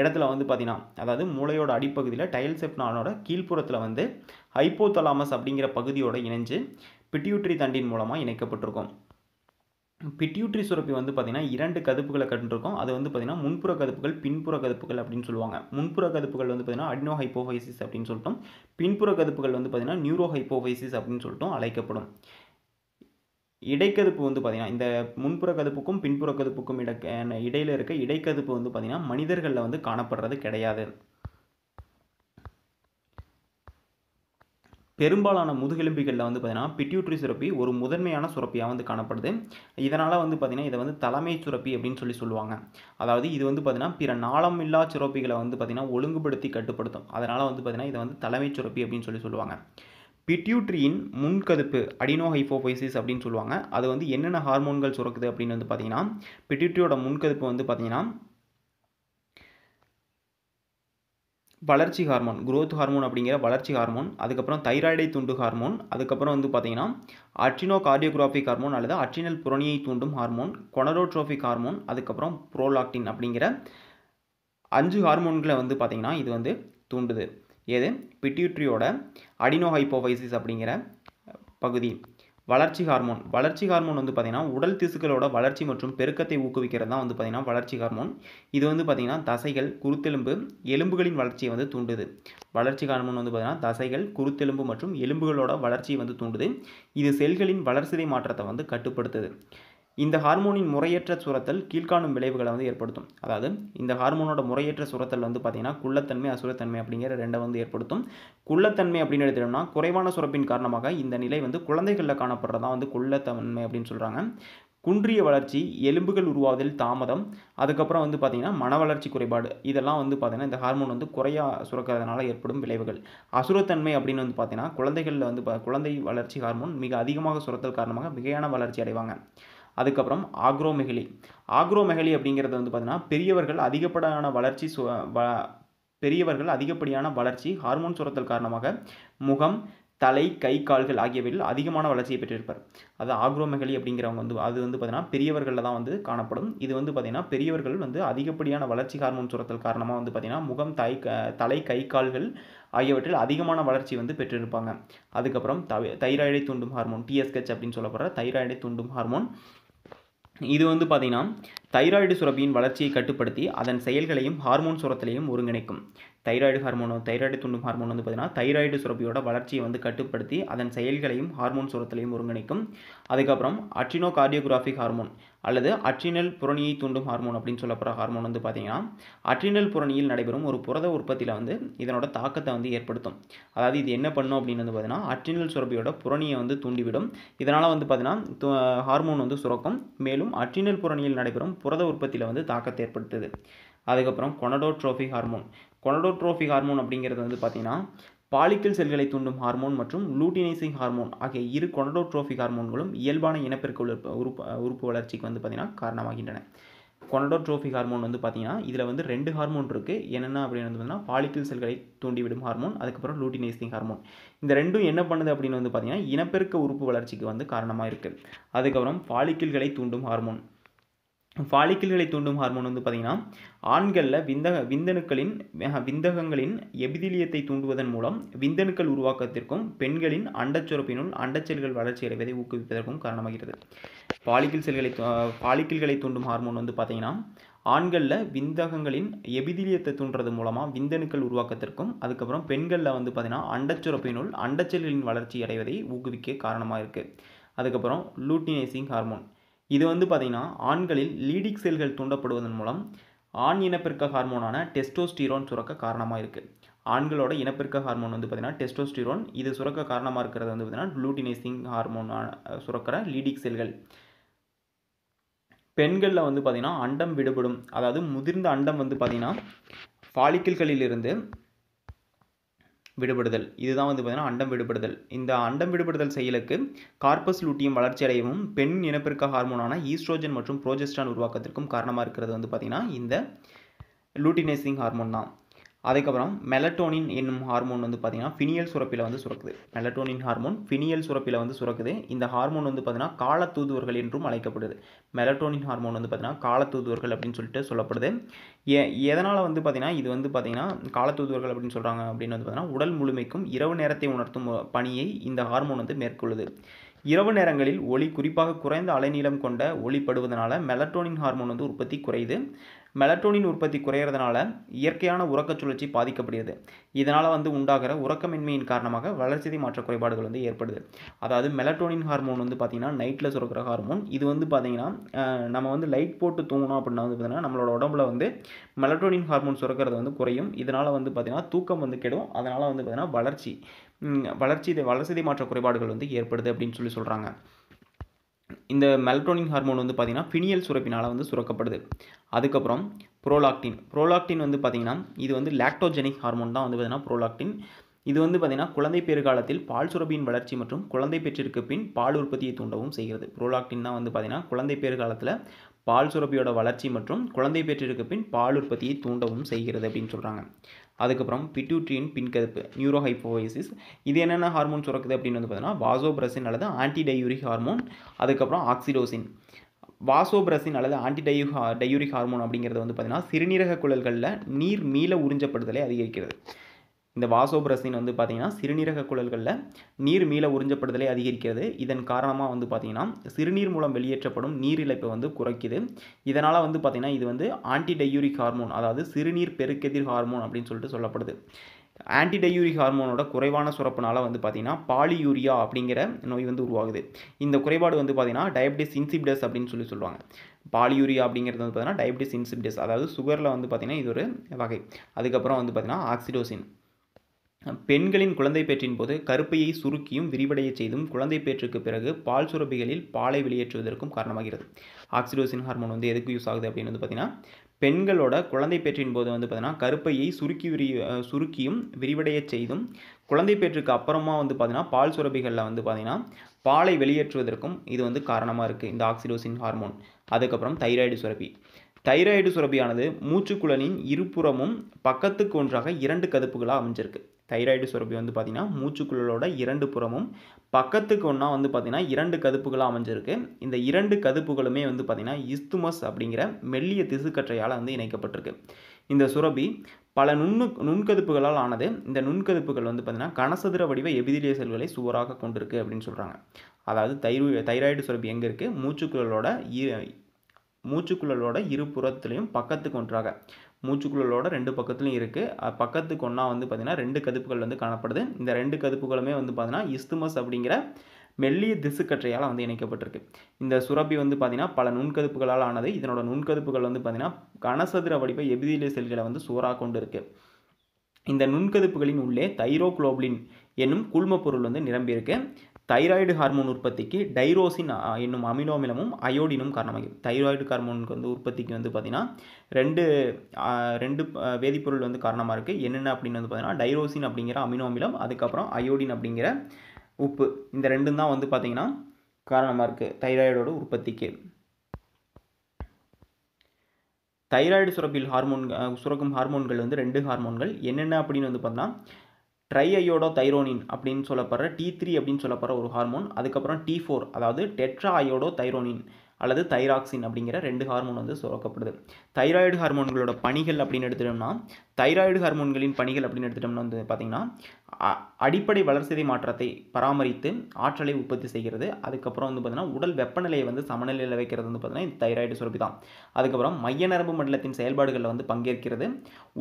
இடத்துல வந்து பார்த்திங்கன்னா அதாவது மூளையோட அடிப்பகுதியில் டயல்செப்னானோட கீழ்ப்புறத்தில் வந்து ஹைப்போதலாமஸ் அப்படிங்கிற பகுதியோடு இணைஞ்சு பிட்யூட்ரி தண்டின் மூலமாக இணைக்கப்பட்டிருக்கும் பிட்யூட்ரி சுரப்பி வந்து பார்த்திங்கன்னா இரண்டு கதுப்புகளை கட்டுருக்கோம் அது வந்து பார்த்திங்கன்னா முன்புற கதுப்புகள் பின்புற கதுப்புகள் அப்படின்னு சொல்லுவாங்க முன்புற கதுப்புகள் வந்து பார்த்திங்கன்னா அடினோ ஹைப்போஹைசிஸ் அப்படின்னு சொல்லிட்டோம் பின்புற கதுப்புகள் வந்து பார்த்திங்கன்னா நியூரோ ஹைப்போஹைசிஸ் அப்படின்னு சொல்லிட்டும் அழைக்கப்படும் இடைக்கதுப்பு வந்து பார்த்திங்கன்னா இந்த முன்புற கதுப்புக்கும் பின்புற கதுப்புக்கும் இட இடையில் இருக்க இடைக்கதுப்பு வந்து பார்த்திங்கன்னா மனிதர்களில் வந்து காணப்படுறது கிடையாது பெரும்பாலான முதுகெலும்புகளில் வந்து பார்த்திங்கன்னா பிட்யூட்ரி சுரப்பி ஒரு முதன்மையான சுரப்பியாக வந்து காணப்படுது இதனால் வந்து பார்த்திங்கன்னா இதை வந்து தலைமை சுரப்பி அப்படின்னு சொல்லி சொல்லுவாங்க அதாவது இது வந்து பார்த்திங்கன்னா பிற நாளம் இல்லா சுரப்பிகளை வந்து பார்த்திங்கன்னா ஒழுங்குபடுத்தி கட்டுப்படுத்தும் அதனால் வந்து பார்த்திங்கன்னா இதை வந்து தலைமை சுரப்பி அப்படின்னு சொல்லி சொல்லுவாங்க பிட்யூட்ரியின் முன்கதுப்பு அடினோ ஹைஃபோபைசிஸ் அப்படின்னு சொல்லுவாங்க அது வந்து என்னென்ன ஹார்மோன்கள் சுரக்குது அப்படின்னு வந்து பார்த்திங்கன்னா பிட்யூட்ரியோட முன்கதுப்பு வந்து பார்த்திங்கன்னா வளர்ச்சி ஹார்மோன் குரோத் ஹார்மோன் அப்படிங்கிற வளர்ச்சி ஹார்மோன் அதுக்கப்புறம் தைராய்டை தூண்டு ஹார்மோன் அதுக்கப்புறம் வந்து பார்த்திங்கன்னா அட்ரினோ கார்டியோகிராஃபிக் ஹார்மோன் அல்லது அட்ரினல் புரணியை தூண்டும் ஹார்மோன் கொனரோட்ரோஃபிக் ஹார்மோன் அதுக்கப்புறம் ப்ரோலாக்டின் அப்படிங்கிற அஞ்சு ஹார்மோன்களை வந்து பார்த்திங்கன்னா இது வந்து தூண்டுது எது பிட்யூட்ரியோட அடினோ ஹைப்போவைசிஸ் அப்படிங்கிற பகுதி வளர்ச்சி ஹார்மோன் வளர்ச்சி ஹார்மோன் வந்து பார்த்திங்கன்னா உடல் திசுக்களோட வளர்ச்சி மற்றும் பெருக்கத்தை ஊக்குவிக்கிறது தான் வந்து பார்த்திங்கன்னா வளர்ச்சி ஹார்மோன் இது வந்து பார்த்திங்கன்னா தசைகள் குருத்தெலும்பு எலும்புகளின் வளர்ச்சியை வந்து தூண்டுது வளர்ச்சி ஹார்மோன் வந்து பார்த்திங்கன்னா தசைகள் குருத்தெலும்பு மற்றும் எலும்புகளோட வளர்ச்சியை வந்து தூண்டுது இது செல்களின் வளர்ச்சிதை மாற்றத்தை வந்து கட்டுப்படுத்துது இந்த ஹார்மோனின் முறையற்ற சுரத்தல் கீழ்காணும் விளைவுகளை வந்து ஏற்படுத்தும் அதாவது இந்த ஹார்மோனோட முறையற்ற சுரத்தல் வந்து பார்த்திங்கன்னா குள்ளத்தன்மை அசுரத்தன்மை அப்படிங்கிற ரெண்டை வந்து ஏற்படுத்தும் குள்ளத்தன்மை அப்படின்னு எடுத்துட்டோம்னா குறைவான சுரப்பின் காரணமாக இந்த நிலை வந்து குழந்தைகளில் காணப்படுறதா வந்து குள்ளத்தன்மை அப்படின்னு சொல்கிறாங்க குன்றிய வளர்ச்சி எலும்புகள் உருவாவதில் தாமதம் அதுக்கப்புறம் வந்து பார்த்திங்கன்னா மன வளர்ச்சி குறைபாடு இதெல்லாம் வந்து பார்த்திங்கன்னா இந்த ஹார்மோன் வந்து குறையா சுரக்கிறதுனால ஏற்படும் விளைவுகள் அசுரத்தன்மை அப்படின்னு வந்து பார்த்திங்கன்னா குழந்தைகளில் வந்து குழந்தை வளர்ச்சி ஹார்மோன் மிக அதிகமாக சுரத்தல் காரணமாக மிகையான வளர்ச்சி அடைவாங்க அதுக்கப்புறம் ஆக்ரோமெகலி ஆக்ரோமெகலி அப்படிங்கிறது வந்து பார்த்திங்கன்னா பெரியவர்கள் அதிகப்படியான வளர்ச்சி பெரியவர்கள் அதிகப்படியான வளர்ச்சி ஹார்மோன் சுரத்தல் காரணமாக முகம் தலை கை கால்கள் ஆகியவையில் அதிகமான வளர்ச்சியை பெற்றிருப்பார் அது ஆக்ரோமெகலி அப்படிங்கிறவங்க வந்து அது வந்து பார்த்திங்கன்னா பெரியவர்களில் தான் வந்து காணப்படும் இது வந்து பார்த்திங்கன்னா பெரியவர்கள் வந்து அதிகப்படியான வளர்ச்சி ஹார்மோன் சுரத்தல் காரணமாக வந்து பார்த்திங்கன்னா முகம் தாய் தலை கை கால்கள் ஆகியவற்றில் அதிகமான வளர்ச்சி வந்து பெற்றிருப்பாங்க அதுக்கப்புறம் தைராய்டை தூண்டும் ஹார்மோன் டிஎஸ்கெச் அப்படின்னு சொல்லப்படுற தைராய்டை தூண்டும் ஹார்மோன் இது வந்து பார்த்திங்கன்னா தைராய்டு சுரப்பியின் வளர்ச்சியை கட்டுப்படுத்தி அதன் செயல்களையும் ஹார்மோன் சுரத்திலையும் ஒருங்கிணைக்கும் தைராய்டு ஹார்மோனோ தைராய்டு துண்டும் ஹார்மோன் வந்து பார்த்திங்கன்னா தைராய்டு சுரப்பியோட வளர்ச்சியை வந்து கட்டுப்படுத்தி அதன் செயல்களையும் ஹார்மோன் சுரத்தலையும் ஒருங்கிணைக்கும் அதுக்கப்புறம் அட்ரினோ கார்டியோகிராஃபிக் ஹார்மோன் அல்லது அட்ரினல் புரணியை தூண்டும் ஹார்மோன் அப்படின்னு சொல்லப்படுற ஹார்மோன் வந்து பார்த்திங்கன்னா அட்ரினல் புரணியில் நடைபெறும் ஒரு புரத உற்பத்தியில் வந்து இதனோட தாக்கத்தை வந்து ஏற்படுத்தும் அதாவது இது என்ன பண்ணும் அப்படின்னு வந்து பார்த்திங்கன்னா அட்ரினல் சுரப்பியோட புரணியை வந்து தூண்டிவிடும் இதனால் வந்து பார்த்திங்கன்னா ஹார்மோன் வந்து சுரக்கும் மேலும் அட்ரினல் புரணியில் நடைபெறும் புரத உற்பத்தியில் வந்து தாக்கத்தை ஏற்படுத்துது அதுக்கப்புறம் கொனடோட்ரோஃபி ஹார்மோன் கொனடோட்ரோஃபிக் ஹார்மோன் அப்படிங்கிறது வந்து பார்த்திங்கன்னா பாலிக்கல் செல்களை தூண்டும் ஹார்மோன் மற்றும் லூட்டினைசிங் ஹார்மோன் ஆகிய இரு கொனடோட்ரோஃபிக் ஹார்மோன்களும் இயல்பான இனப்பெருக்க உறுப்பு உறுப்பு வளர்ச்சிக்கு வந்து பார்த்திங்கன்னா காரணமாகின்றன கொனடோட்ரோஃபிக் ஹார்மோன் வந்து பார்த்திங்கன்னா இதில் வந்து ரெண்டு ஹார்மோன் இருக்குது என்னென்ன அப்படின்னு வந்து பார்த்தீங்கன்னா பாலிக்கல் செல்களை தூண்டிவிடும் ஹார்மோன் அதுக்கப்புறம் லூட்டினைசிங் ஹார்மோன் இந்த ரெண்டும் என்ன பண்ணுது அப்படின்னு வந்து பார்த்திங்கன்னா இனப்பெருக்க உறுப்பு வளர்ச்சிக்கு வந்து காரணமாக இருக்குது அதுக்கப்புறம் பாலிக்கல்களை தூண்டும் ஹார்மோன் ஃபாலிக்கிள்களை தூண்டும் ஹார்மோன் வந்து பார்த்திங்கன்னா ஆண்களில் விந்தக விந்தணுக்களின் விந்தகங்களின் எபிதிலியத்தை தூண்டுவதன் மூலம் விந்தணுக்கள் உருவாக்கத்திற்கும் பெண்களின் அண்டச்சுரப்பினுள் அண்டச்செல்கள் வளர்ச்சி அடைவதை ஊக்குவிப்பதற்கும் காரணமாகிறது பாலிக்கிள் செல்களை பாலிக்கிள்களை தூண்டும் ஹார்மோன் வந்து பார்த்திங்கன்னா ஆண்களில் விந்தகங்களின் எபிதிலியத்தை தூண்டுறது மூலமாக விந்தணுக்கள் உருவாக்கத்திற்கும் அதுக்கப்புறம் பெண்களில் வந்து பார்த்திங்கன்னா அண்டச்சுரப்பினுள் அண்டச்செல்களின் வளர்ச்சி அடைவதை ஊக்குவிக்க காரணமாக இருக்குது அதுக்கப்புறம் லூட்டினைசிங் ஹார்மோன் இது வந்து பார்த்திங்கன்னா ஆண்களில் லீடிக் செல்கள் தூண்டப்படுவதன் மூலம் ஆண் இனப்பெருக்க ஹார்மோனான டெஸ்டோஸ்டிரோன் சுரக்க காரணமாக இருக்குது ஆண்களோட இனப்பெருக்க ஹார்மோன் வந்து பார்த்திங்கன்னா டெஸ்டோஸ்டிரோன் இது சுரக்க காரணமாக இருக்கிறது வந்து பார்த்திங்கன்னா ப்ளூட்டினைசிங் ஹார்மோன் சுரக்கிற லீடிக் செல்கள் பெண்களில் வந்து பார்த்திங்கன்னா அண்டம் விடுபடும் அதாவது முதிர்ந்த அண்டம் வந்து பார்த்திங்கன்னா ஃபாலிக்கல்களிலிருந்து விடுபடுதல் இதுதான் வந்து பார்த்திங்கன்னா அண்டம் விடுபடுதல் இந்த அண்டம் விடுபடுதல் செயலுக்கு கார்பஸ் லூட்டியம் வளர்ச்சியடையவும் பெண் இனப்பெருக்க ஹார்மோனான ஈஸ்ட்ரோஜன் மற்றும் ப்ரோஜெஸ்டான் உருவாக்கத்திற்கும் காரணமாக இருக்கிறது வந்து பார்த்திங்கன்னா இந்த லூட்டினைசிங் ஹார்மோன் தான் அதுக்கப்புறம் மெலட்டோனின் என்னும் ஹார்மோன் வந்து பார்த்தீங்கன்னா ஃபினியல் சுரப்பில் வந்து சுரக்குது மெலட்டோனின் ஹார்மோன் ஃபினியல் சுரப்பில் வந்து சுரக்குது இந்த ஹார்மோன் வந்து கால காலத்தூதுவர்கள் என்றும் அழைக்கப்படுது மெலட்டோனின் ஹார்மோன் வந்து பார்த்திங்கன்னா காலத்தூதுவர்கள் அப்படின்னு சொல்லிட்டு சொல்லப்படுது எ எதனால் வந்து பார்த்திங்கன்னா இது வந்து பார்த்திங்கன்னா காலத்தூதுவர்கள் அப்படின்னு சொல்கிறாங்க அப்படின்னு வந்து பார்த்திங்கன்னா உடல் முழுமைக்கும் இரவு நேரத்தை உணர்த்தும் பணியை இந்த ஹார்மோன் வந்து மேற்கொள்ளுது இரவு நேரங்களில் ஒளி குறிப்பாக குறைந்த அலைநீளம் கொண்ட ஒளிப்படுவதனால மெலட்டோனின் ஹார்மோன் வந்து உற்பத்தி குறையுது மெலட்டோனின் உற்பத்தி குறையிறதுனால இயற்கையான உறக்க சுழற்சி பாதிக்கப்படுகிறது இதனால் வந்து உண்டாகிற உறக்கமின்மையின் காரணமாக வளர்ச்சிதை மாற்ற குறைபாடுகள் வந்து ஏற்படுது அதாவது மெலட்டோனின் ஹார்மோன் வந்து பார்த்திங்கன்னா நைட்டில் சுரக்கிற ஹார்மோன் இது வந்து பார்த்திங்கன்னா நம்ம வந்து லைட் போட்டு தூங்கணும் அப்படின்னா வந்து பார்த்திங்கன்னா நம்மளோட உடம்புல வந்து மெலட்டோனின் ஹார்மோன் சுரக்கிறது வந்து குறையும் இதனால் வந்து பார்த்திங்கன்னா தூக்கம் வந்து கெடும் அதனால் வந்து பார்த்திங்கன்னா வளர்ச்சி வளர்ச்சி வளர்ச்சிதை மாற்ற குறைபாடுகள் வந்து ஏற்படுது அப்படின்னு சொல்லி சொல்கிறாங்க இந்த மெல்டோனின் ஹார்மோன் வந்து பார்த்திங்கன்னா ஃபினியல் சுரப்பினால் வந்து சுரக்கப்படுது அதுக்கப்புறம் ப்ரோலாக்டின் ப்ரோலாக்டின் வந்து பார்த்திங்கன்னா இது வந்து லாக்டோஜெனிக் ஹார்மோன் தான் வந்து பார்த்திங்கன்னா ப்ரோலாக்டின் இது வந்து பார்த்திங்கன்னா குழந்தை பேறுகாலத்தில் பால் சுரப்பியின் வளர்ச்சி மற்றும் குழந்தை பெற்றிற்கு பின் பால் உற்பத்தியை தூண்டவும் செய்கிறது ப்ரோலாக்டின் தான் வந்து பார்த்திங்கன்னா குழந்தை பேறுகாலத்தில் பால் சுரப்பியோட வளர்ச்சி மற்றும் குழந்தை பெற்றிருக்கு பின் பால் உற்பத்தியை தூண்டவும் செய்கிறது அப்படின்னு சொல்கிறாங்க அதுக்கப்புறம் பிட்யூட்ரியின் பின்கதப்பு நியூரோ ஹைப்போவைசிஸ் இது என்னென்ன ஹார்மோன் சுரக்குது அப்படின்னு வந்து பார்த்தீங்கன்னா வாசோபிரசின் அல்லது ஆன்டிடையூரிக் ஹார்மோன் அதுக்கப்புறம் ஆக்சிடோசின் வாசோபிரசின் அல்லது ஆன்டிடயூ டயூரிக் ஹார்மோன் அப்படிங்கிறது வந்து பார்த்திங்கன்னா சிறுநீரக குழல்களில் நீர் மீள உறிஞ்சப்படுதலை அதிகரிக்கிறது இந்த வாசோபிரசின் வந்து பார்த்திங்கன்னா சிறுநீரக குழல்களில் நீர் மீள உறிஞ்சப்படுதலை அதிகரிக்கிறது இதன் காரணமாக வந்து பார்த்திங்கன்னா சிறுநீர் மூலம் வெளியேற்றப்படும் நீர் இழப்பை வந்து குறைக்குது இதனால் வந்து பார்த்திங்கன்னா இது வந்து ஆன்டிடையூரிக் ஹார்மோன் அதாவது சிறுநீர் பெருக்கெதிர் ஹார்மோன் அப்படின்னு சொல்லிட்டு சொல்லப்படுது ஆன்டிடையூரிக் ஹார்மோனோட குறைவான சுரப்புனால வந்து பார்த்திங்கன்னா பாலியூரியா அப்படிங்கிற நோய் வந்து உருவாகுது இந்த குறைபாடு வந்து பார்த்திங்கன்னா டயபிட்டிஸ் இன்சிப்டஸ் அப்படின்னு சொல்லி சொல்லுவாங்க பாலியூரியா அப்படிங்கிறது வந்து பார்த்திங்கன்னா டயபிட்டிஸ் இன்சிப்டஸ் அதாவது சுகரில் வந்து பார்த்திங்கன்னா இது ஒரு வகை அதுக்கப்புறம் வந்து பார்த்திங்கன்னா ஆக்சிடோசின் பெண்களின் குழந்தை பேற்றின் போது கருப்பையை சுருக்கியும் விரிவடைய செய்தும் குழந்தை பேற்றுக்கு பிறகு பால் சுரப்பிகளில் பாலை வெளியேற்றுவதற்கும் காரணமாகிறது ஆக்சிடோசின் ஹார்மோன் வந்து எதுக்கு யூஸ் ஆகுது அப்படின்னு வந்து பார்த்தீங்கன்னா பெண்களோட குழந்தை பேற்றின் போது வந்து பார்த்தீங்கன்னா கருப்பையை சுருக்கி விரி சுருக்கியும் விரிவடையச் செய்தும் குழந்தை பேற்றுக்கு அப்புறமா வந்து பார்த்தீங்கன்னா பால் சுரப்பிகளில் வந்து பார்த்தீங்கன்னா பாலை வெளியேற்றுவதற்கும் இது வந்து காரணமாக இருக்குது இந்த ஆக்சிடோசின் ஹார்மோன் அதுக்கப்புறம் தைராய்டு சுரப்பி தைராய்டு சுரப்பியானது மூச்சுக்குழலின் இருபுறமும் பக்கத்துக்கு ஒன்றாக இரண்டு கதுப்புகளாக அமைஞ்சிருக்கு தைராய்டு சுரப்பி வந்து பார்த்திங்கன்னா மூச்சுக்குழலோட இரண்டு புறமும் பக்கத்துக்கு ஒன்றா வந்து பார்த்திங்கன்னா இரண்டு கதுப்புகளாக அமைஞ்சிருக்கு இந்த இரண்டு கதுப்புகளுமே வந்து பார்த்திங்கன்னா இஸ்துமஸ் அப்படிங்கிற மெல்லிய திசுக்கற்றையால் வந்து இணைக்கப்பட்டிருக்கு இந்த சுரபி பல நுண்ணு நுண்கதுப்புகளால் ஆனது இந்த நுண்கதுப்புகள் வந்து பார்த்திங்கன்னா கனசதுர வடிவ எபிதிலிய செல்களை சுவராக கொண்டிருக்கு அப்படின்னு சொல்கிறாங்க அதாவது தைரு தைராய்டு சுரப்பி எங்கே இருக்குது மூச்சுக்குழலோட மூச்சுக்குழலோட இரு புறத்துலேயும் பக்கத்துக்கு ஒன்றாக மூச்சுக்குழலோட ரெண்டு பக்கத்துலையும் இருக்குது பக்கத்துக்கு ஒன்றா வந்து பார்த்திங்கன்னா ரெண்டு கதுப்புகள் வந்து காணப்படுது இந்த ரெண்டு கதுப்புகளுமே வந்து பார்த்திங்கன்னா இஸ்துமஸ் அப்படிங்கிற மெல்லிய திசுக்கற்றையால் வந்து இணைக்கப்பட்டிருக்கு இந்த சுரப்பி வந்து பார்த்திங்கன்னா பல நுண்கதுப்புகளால் ஆனது இதனோட நுண்கதுப்புகள் வந்து பார்த்திங்கன்னா கனசதுர வடிவை எபிதிலிய செல்களை வந்து சோறாக கொண்டு இந்த நுண்கதுப்புகளின் உள்ளே தைரோக்ளோபிளின் என்னும் கூழ்மப்பொருள் வந்து நிரம்பியிருக்கு தைராய்டு ஹார்மோன் உற்பத்திக்கு டைரோசின் என்னும் அமினோமிலமும் அயோடினும் காரணமாகும் தைராய்டு ஹார்மோனுக்கு வந்து உற்பத்திக்கு வந்து பார்த்திங்கன்னா ரெண்டு ரெண்டு வேதிப்பொருள் வந்து காரணமாக இருக்குது என்னென்ன அப்படின்னு வந்து பார்த்திங்கன்னா டைரோசின் அப்படிங்கிற அமினோமிலம் அதுக்கப்புறம் அயோடின் அப்படிங்கிற உப்பு இந்த ரெண்டும் தான் வந்து பார்த்திங்கன்னா காரணமாக இருக்குது தைராய்டோட உற்பத்திக்கு தைராய்டு சுரப்பில் ஹார்மோன் சுரக்கும் ஹார்மோன்கள் வந்து ரெண்டு ஹார்மோன்கள் என்னென்ன அப்படின்னு வந்து பார்த்தோம்னா ட்ரை தைரோனின் அப்படின்னு சொல்லப்படுற டி த்ரீ அப்படின்னு சொல்லப்படுற ஒரு ஹார்மோன் அதுக்கப்புறம் டி ஃபோர் அதாவது டெட்ரா ஐயோடோ தைரோனின் அல்லது தைராக்சின் அப்படிங்கிற ரெண்டு ஹார்மோன் வந்து சுரக்கப்படுது தைராய்டு ஹார்மோன்களோட பணிகள் அப்படின்னு எடுத்துட்டோம்னா தைராய்டு ஹார்மோன்களின் பணிகள் அப்படின்னு எடுத்துட்டோம்னா வந்து பார்த்திங்கன்னா அடிப்படை வளர்ச்சிதை மாற்றத்தை பராமரித்து ஆற்றலை உற்பத்தி செய்கிறது அதுக்கப்புறம் வந்து பார்த்திங்கன்னா உடல் வெப்பநிலையை வந்து சமநிலையில் வைக்கிறது வந்து பார்த்திங்கன்னா இந்த தைராய்டு சுரப்பி தான் அதுக்கப்புறம் மைய நரம்பு மண்டலத்தின் செயல்பாடுகளில் வந்து பங்கேற்கிறது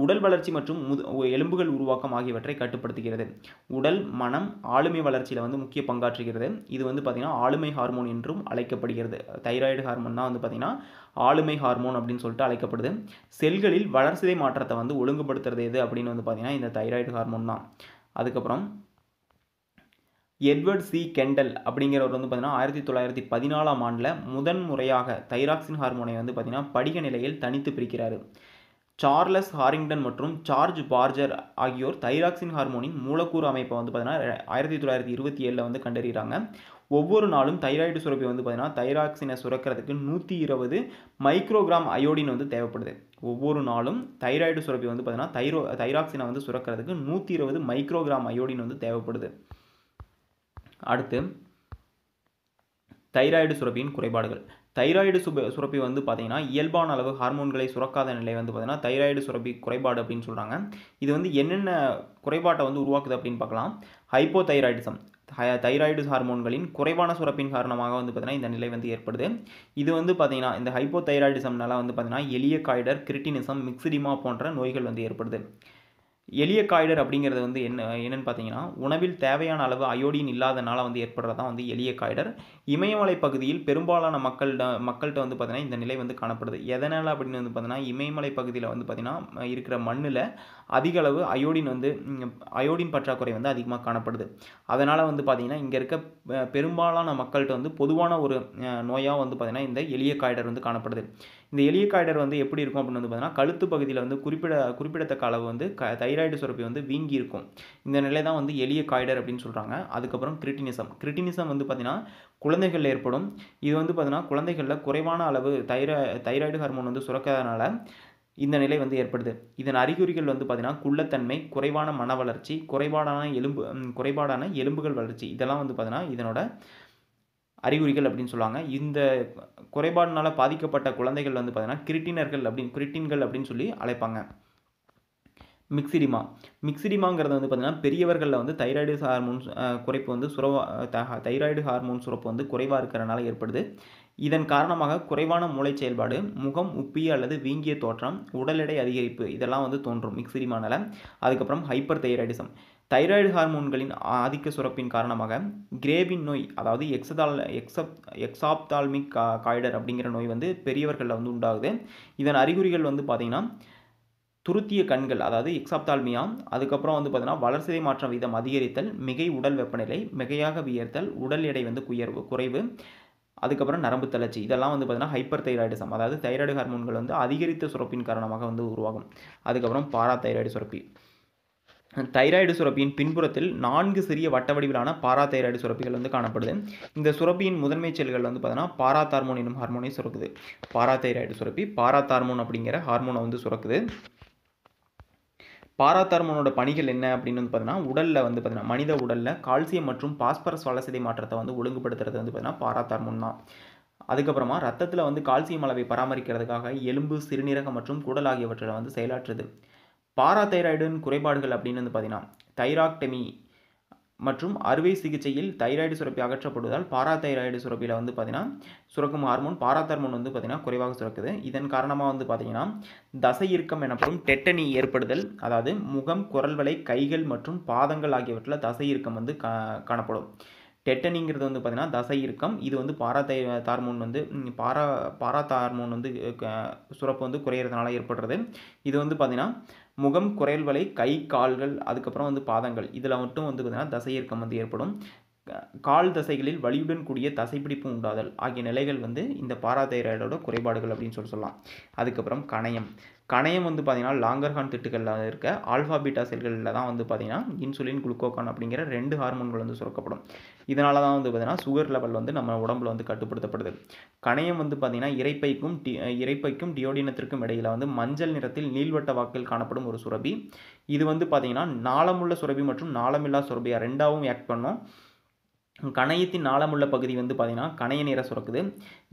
உடல் வளர்ச்சி மற்றும் முது எலும்புகள் உருவாக்கம் ஆகியவற்றை கட்டுப்படுத்துகிறது உடல் மனம் ஆளுமை வளர்ச்சியில் வந்து முக்கிய பங்காற்றுகிறது இது வந்து பார்த்திங்கன்னா ஆளுமை ஹார்மோன் என்றும் அழைக்கப்படுகிறது தைராய்டு ஹார்மோன் தான் வந்து பார்த்திங்கன்னா ஆளுமை ஹார்மோன் அப்படின்னு சொல்லிட்டு அழைக்கப்படுது செல்களில் வளர்சிதை மாற்றத்தை வந்து ஒழுங்குபடுத்துறது எது அப்படின்னு வந்து பார்த்திங்கன்னா இந்த தைராய்டு ஹார்மோன் தான் அதுக்கப்புறம் எட்வர்ட் சி கெண்டல் அப்படிங்கிறவர் வந்து பார்த்திங்கன்னா ஆயிரத்தி தொள்ளாயிரத்தி பதினாலாம் ஆண்டில் முதன் முறையாக தைராக்சின் ஹார்மோனை வந்து பார்த்திங்கன்னா படிக நிலையில் தனித்து பிரிக்கிறார் சார்லஸ் ஹாரிங்டன் மற்றும் சார்ஜ் பார்ஜர் ஆகியோர் தைராக்சின் ஹார்மோனின் மூலக்கூறு அமைப்பை வந்து பார்த்திங்கன்னா ஆயிரத்தி தொள்ளாயிரத்தி இருபத்தி ஏழில் வந்து கண்டறிகிறாங்க ஒவ்வொரு நாளும் தைராய்டு சுரப்பி வந்து பார்த்திங்கன்னா தைராக்சினை சுரக்கிறதுக்கு நூற்றி இருபது மைக்ரோகிராம் அயோடின் வந்து தேவைப்படுது ஒவ்வொரு நாளும் தைராய்டு சுரப்பி வந்து பார்த்திங்கன்னா தைரோ தைராக்சினை வந்து சுரக்கிறதுக்கு நூற்றி இருபது மைக்ரோகிராம் அயோடின் வந்து தேவைப்படுது அடுத்து தைராய்டு சுரப்பியின் குறைபாடுகள் தைராய்டு சுப சுரப்பி வந்து பார்த்திங்கன்னா இயல்பான அளவு ஹார்மோன்களை சுரக்காத நிலை வந்து பார்த்திங்கன்னா தைராய்டு சுரப்பி குறைபாடு அப்படின்னு சொல்கிறாங்க இது வந்து என்னென்ன குறைபாட்டை வந்து உருவாக்குது அப்படின்னு பார்க்கலாம் ஹைப்போதைராய்டிசம் தைராய்டு ஹார்மோன்களின் குறைவான சுரப்பின் காரணமாக வந்து பார்த்தீங்கன்னா இந்த நிலை வந்து ஏற்படுது இது வந்து பார்த்திங்கன்னா இந்த தைராய்டிசம்னால வந்து பார்த்திங்கன்னா எளிய காய்டர் கிரிட்டினிசம் மிக்சிடிமா போன்ற நோய்கள் வந்து ஏற்படுது எளிய காய்டர் அப்படிங்கிறது வந்து என்ன என்னென்னு பார்த்தீங்கன்னா உணவில் தேவையான அளவு அயோடின் இல்லாதனால வந்து ஏற்படுறதான் வந்து எளிய காய்டர் இமயமலை பகுதியில் பெரும்பாலான மக்கள்கிட்ட மக்கள்கிட்ட வந்து பார்த்திங்கன்னா இந்த நிலை வந்து காணப்படுது எதனால் அப்படின்னு வந்து பார்த்தீங்கன்னா இமயமலை பகுதியில் வந்து பார்த்திங்கன்னா இருக்கிற மண்ணில் அதிக அளவு அயோடின் வந்து அயோடின் பற்றாக்குறை வந்து அதிகமாக காணப்படுது அதனால் வந்து பார்த்திங்கன்னா இங்கே இருக்க பெரும்பாலான மக்கள்கிட்ட வந்து பொதுவான ஒரு நோயாக வந்து பார்த்திங்கன்னா இந்த எளிய காய்டர் வந்து காணப்படுது இந்த எளிய காய்டர் வந்து எப்படி இருக்கும் அப்படின்னு வந்து பார்த்திங்கன்னா கழுத்து பகுதியில் வந்து குறிப்பிட குறிப்பிடத்தக்க அளவு வந்து க தைராய்டு சுரப்பி வந்து வீங்கி இருக்கும் இந்த நிலை தான் வந்து எளிய காய்டர் அப்படின்னு சொல்கிறாங்க அதுக்கப்புறம் கிரிட்டினிசம் கிரிட்டினிசம் வந்து பார்த்திங்கன்னா குழந்தைகளில் ஏற்படும் இது வந்து பார்த்திங்கன்னா குழந்தைகளில் குறைவான அளவு தைரா தைராய்டு ஹார்மோன் வந்து சுரக்காதனால இந்த நிலை வந்து ஏற்படுது இதன் அறிகுறிகள் வந்து பார்த்திங்கன்னா குள்ளத்தன்மை குறைவான மன வளர்ச்சி குறைபாடான எலும்பு குறைபாடான எலும்புகள் வளர்ச்சி இதெல்லாம் வந்து பார்த்திங்கன்னா இதனோட அறிகுறிகள் அப்படின்னு சொல்லுவாங்க இந்த குறைபாடுனால் பாதிக்கப்பட்ட குழந்தைகள் வந்து பார்த்திங்கன்னா கிரிட்டினர்கள் அப்படின்னு கிரிட்டின்கள் அப்படின்னு சொல்லி அழைப்பாங்க மிக்சிடிமா மிக்சிடிமாங்கிறது வந்து பார்த்தீங்கன்னா பெரியவர்களில் வந்து தைராய்டு ஹார்மோன்ஸ் குறைப்பு வந்து சுரவா தைராய்டு ஹார்மோன் சுரப்பு வந்து குறைவாக இருக்கிறனால ஏற்படுது இதன் காரணமாக குறைவான மூளை செயல்பாடு முகம் உப்பிய அல்லது வீங்கிய தோற்றம் உடல் எடை அதிகரிப்பு இதெல்லாம் வந்து தோன்றும் மிக்சிரிமானால் அதுக்கப்புறம் ஹைப்பர் தைராய்டிசம் தைராய்டு ஹார்மோன்களின் ஆதிக்க சுரப்பின் காரணமாக கிரேவின் நோய் அதாவது எக்ஸதால் எக்ஸப் எக்ஸாப்தால்மிக் கா காய்டர் அப்படிங்கிற நோய் வந்து பெரியவர்களில் வந்து உண்டாகுது இதன் அறிகுறிகள் வந்து பார்த்திங்கன்னா துருத்திய கண்கள் அதாவது எக்ஸாப்தால்மியா அதுக்கப்புறம் வந்து பார்த்தீங்கன்னா வளர்சிதை மாற்றம் வீதம் அதிகரித்தல் மிகை உடல் வெப்பநிலை மிகையாக வியர்த்தல் உடல் எடை வந்து குயர்வு குறைவு அதுக்கப்புறம் நரம்பு தளர்ச்சி இதெல்லாம் வந்து பார்த்திங்கன்னா ஹைப்பர் தைராய்டிசம் அதாவது தைராய்டு ஹார்மோன்கள் வந்து அதிகரித்த சுரப்பின் காரணமாக வந்து உருவாகும் அதுக்கப்புறம் பாரா தைராய்டு சுரப்பி தைராய்டு சுரப்பியின் பின்புறத்தில் நான்கு சிறிய வட்ட வடிவிலான பாரா தைராய்டு சுரப்பிகள் வந்து காணப்படுது இந்த சுரப்பியின் முதன்மை செல்கள் வந்து பார்த்தீங்கன்னா தார்மோன் எனும் ஹார்மோனை சுரக்குது பாரா தைராய்டு சுரப்பி பாரா தார்மோன் அப்படிங்கிற ஹார்மோனை வந்து சுரக்குது பாராத்தார்மோனோட பணிகள் என்ன அப்படின்னு வந்து பார்த்தீங்கன்னா உடலில் வந்து பார்த்தீங்கன்னா மனித உடலில் கால்சியம் மற்றும் பாஸ்பரஸ் வளசதை மாற்றத்தை வந்து ஒழுங்குபடுத்துறது வந்து பார்த்தீங்கன்னா பாராத்தார்மோன் தான் அதுக்கப்புறமா ரத்தத்தில் வந்து கால்சியம் அளவை பராமரிக்கிறதுக்காக எலும்பு சிறுநீரகம் மற்றும் குடல் ஆகியவற்றில் வந்து செயலாற்றுது பாராதைராய்டின் குறைபாடுகள் அப்படின்னு வந்து பார்த்தீங்கன்னா தைராக்டமி மற்றும் அறுவை சிகிச்சையில் தைராய்டு சுரப்பி அகற்றப்படுவதால் பாராதைராய்டு சுரப்பியில் வந்து பார்த்திங்கன்னா சுரக்கும் ஹார்மோன் பாராத்தார்மோன் வந்து பார்த்திங்கன்னா குறைவாக சுரக்குது இதன் காரணமாக வந்து பார்த்திங்கன்னா தசை இறுக்கம் எனப்படும் டெட்டனி ஏற்படுதல் அதாவது முகம் குரல் வலை கைகள் மற்றும் பாதங்கள் ஆகியவற்றில் தசை இறுக்கம் வந்து கா காணப்படும் டெட்டனிங்கிறது வந்து பார்த்திங்கன்னா தசை இறுக்கம் இது வந்து பாராத்தை தார்மோன் வந்து பாரா பாராத்தார்மோன் வந்து சுரப்பு வந்து குறையிறதுனால ஏற்படுறது இது வந்து பார்த்திங்கன்னா முகம் குரல் வலை கை கால்கள் அதுக்கப்புறம் வந்து பாதங்கள் இதில் மட்டும் வந்து பார்த்திங்கன்னா தசை வந்து ஏற்படும் கால் தசைகளில் வலியுடன் கூடிய தசைப்பிடிப்பு உண்டாதல் ஆகிய நிலைகள் வந்து இந்த பாராதைராய்டோட குறைபாடுகள் அப்படின்னு சொல்லி சொல்லலாம் அதுக்கப்புறம் கணையம் கணையம் வந்து பார்த்திங்கன்னா லாங்கர்ஹான் திட்டுகளில் இருக்க ஆல்ஃபாபீட்டா செல்களில் தான் வந்து பார்த்திங்கன்னா இன்சுலின் குளுக்கோகான் அப்படிங்கிற ரெண்டு ஹார்மோன்கள் வந்து சுரக்கப்படும் இதனால தான் வந்து பார்த்திங்கன்னா சுகர் லெவல் வந்து நம்ம உடம்புல வந்து கட்டுப்படுத்தப்படுது கணையம் வந்து பார்த்திங்கன்னா இறைப்பைக்கும் டி இறைப்பைக்கும் டியோடினத்திற்கும் இடையில் வந்து மஞ்சள் நிறத்தில் நீள்வட்ட வாக்கில் காணப்படும் ஒரு சுரபி இது வந்து பார்த்திங்கன்னா நாளமுள்ள சுரபி மற்றும் நாளமில்லா சுரபியாக ரெண்டாவும் ஆக்ட் பண்ணோம் கணையத்தின் நாளமுள்ள பகுதி வந்து பார்த்திங்கன்னா கணைய நிற சுரக்குது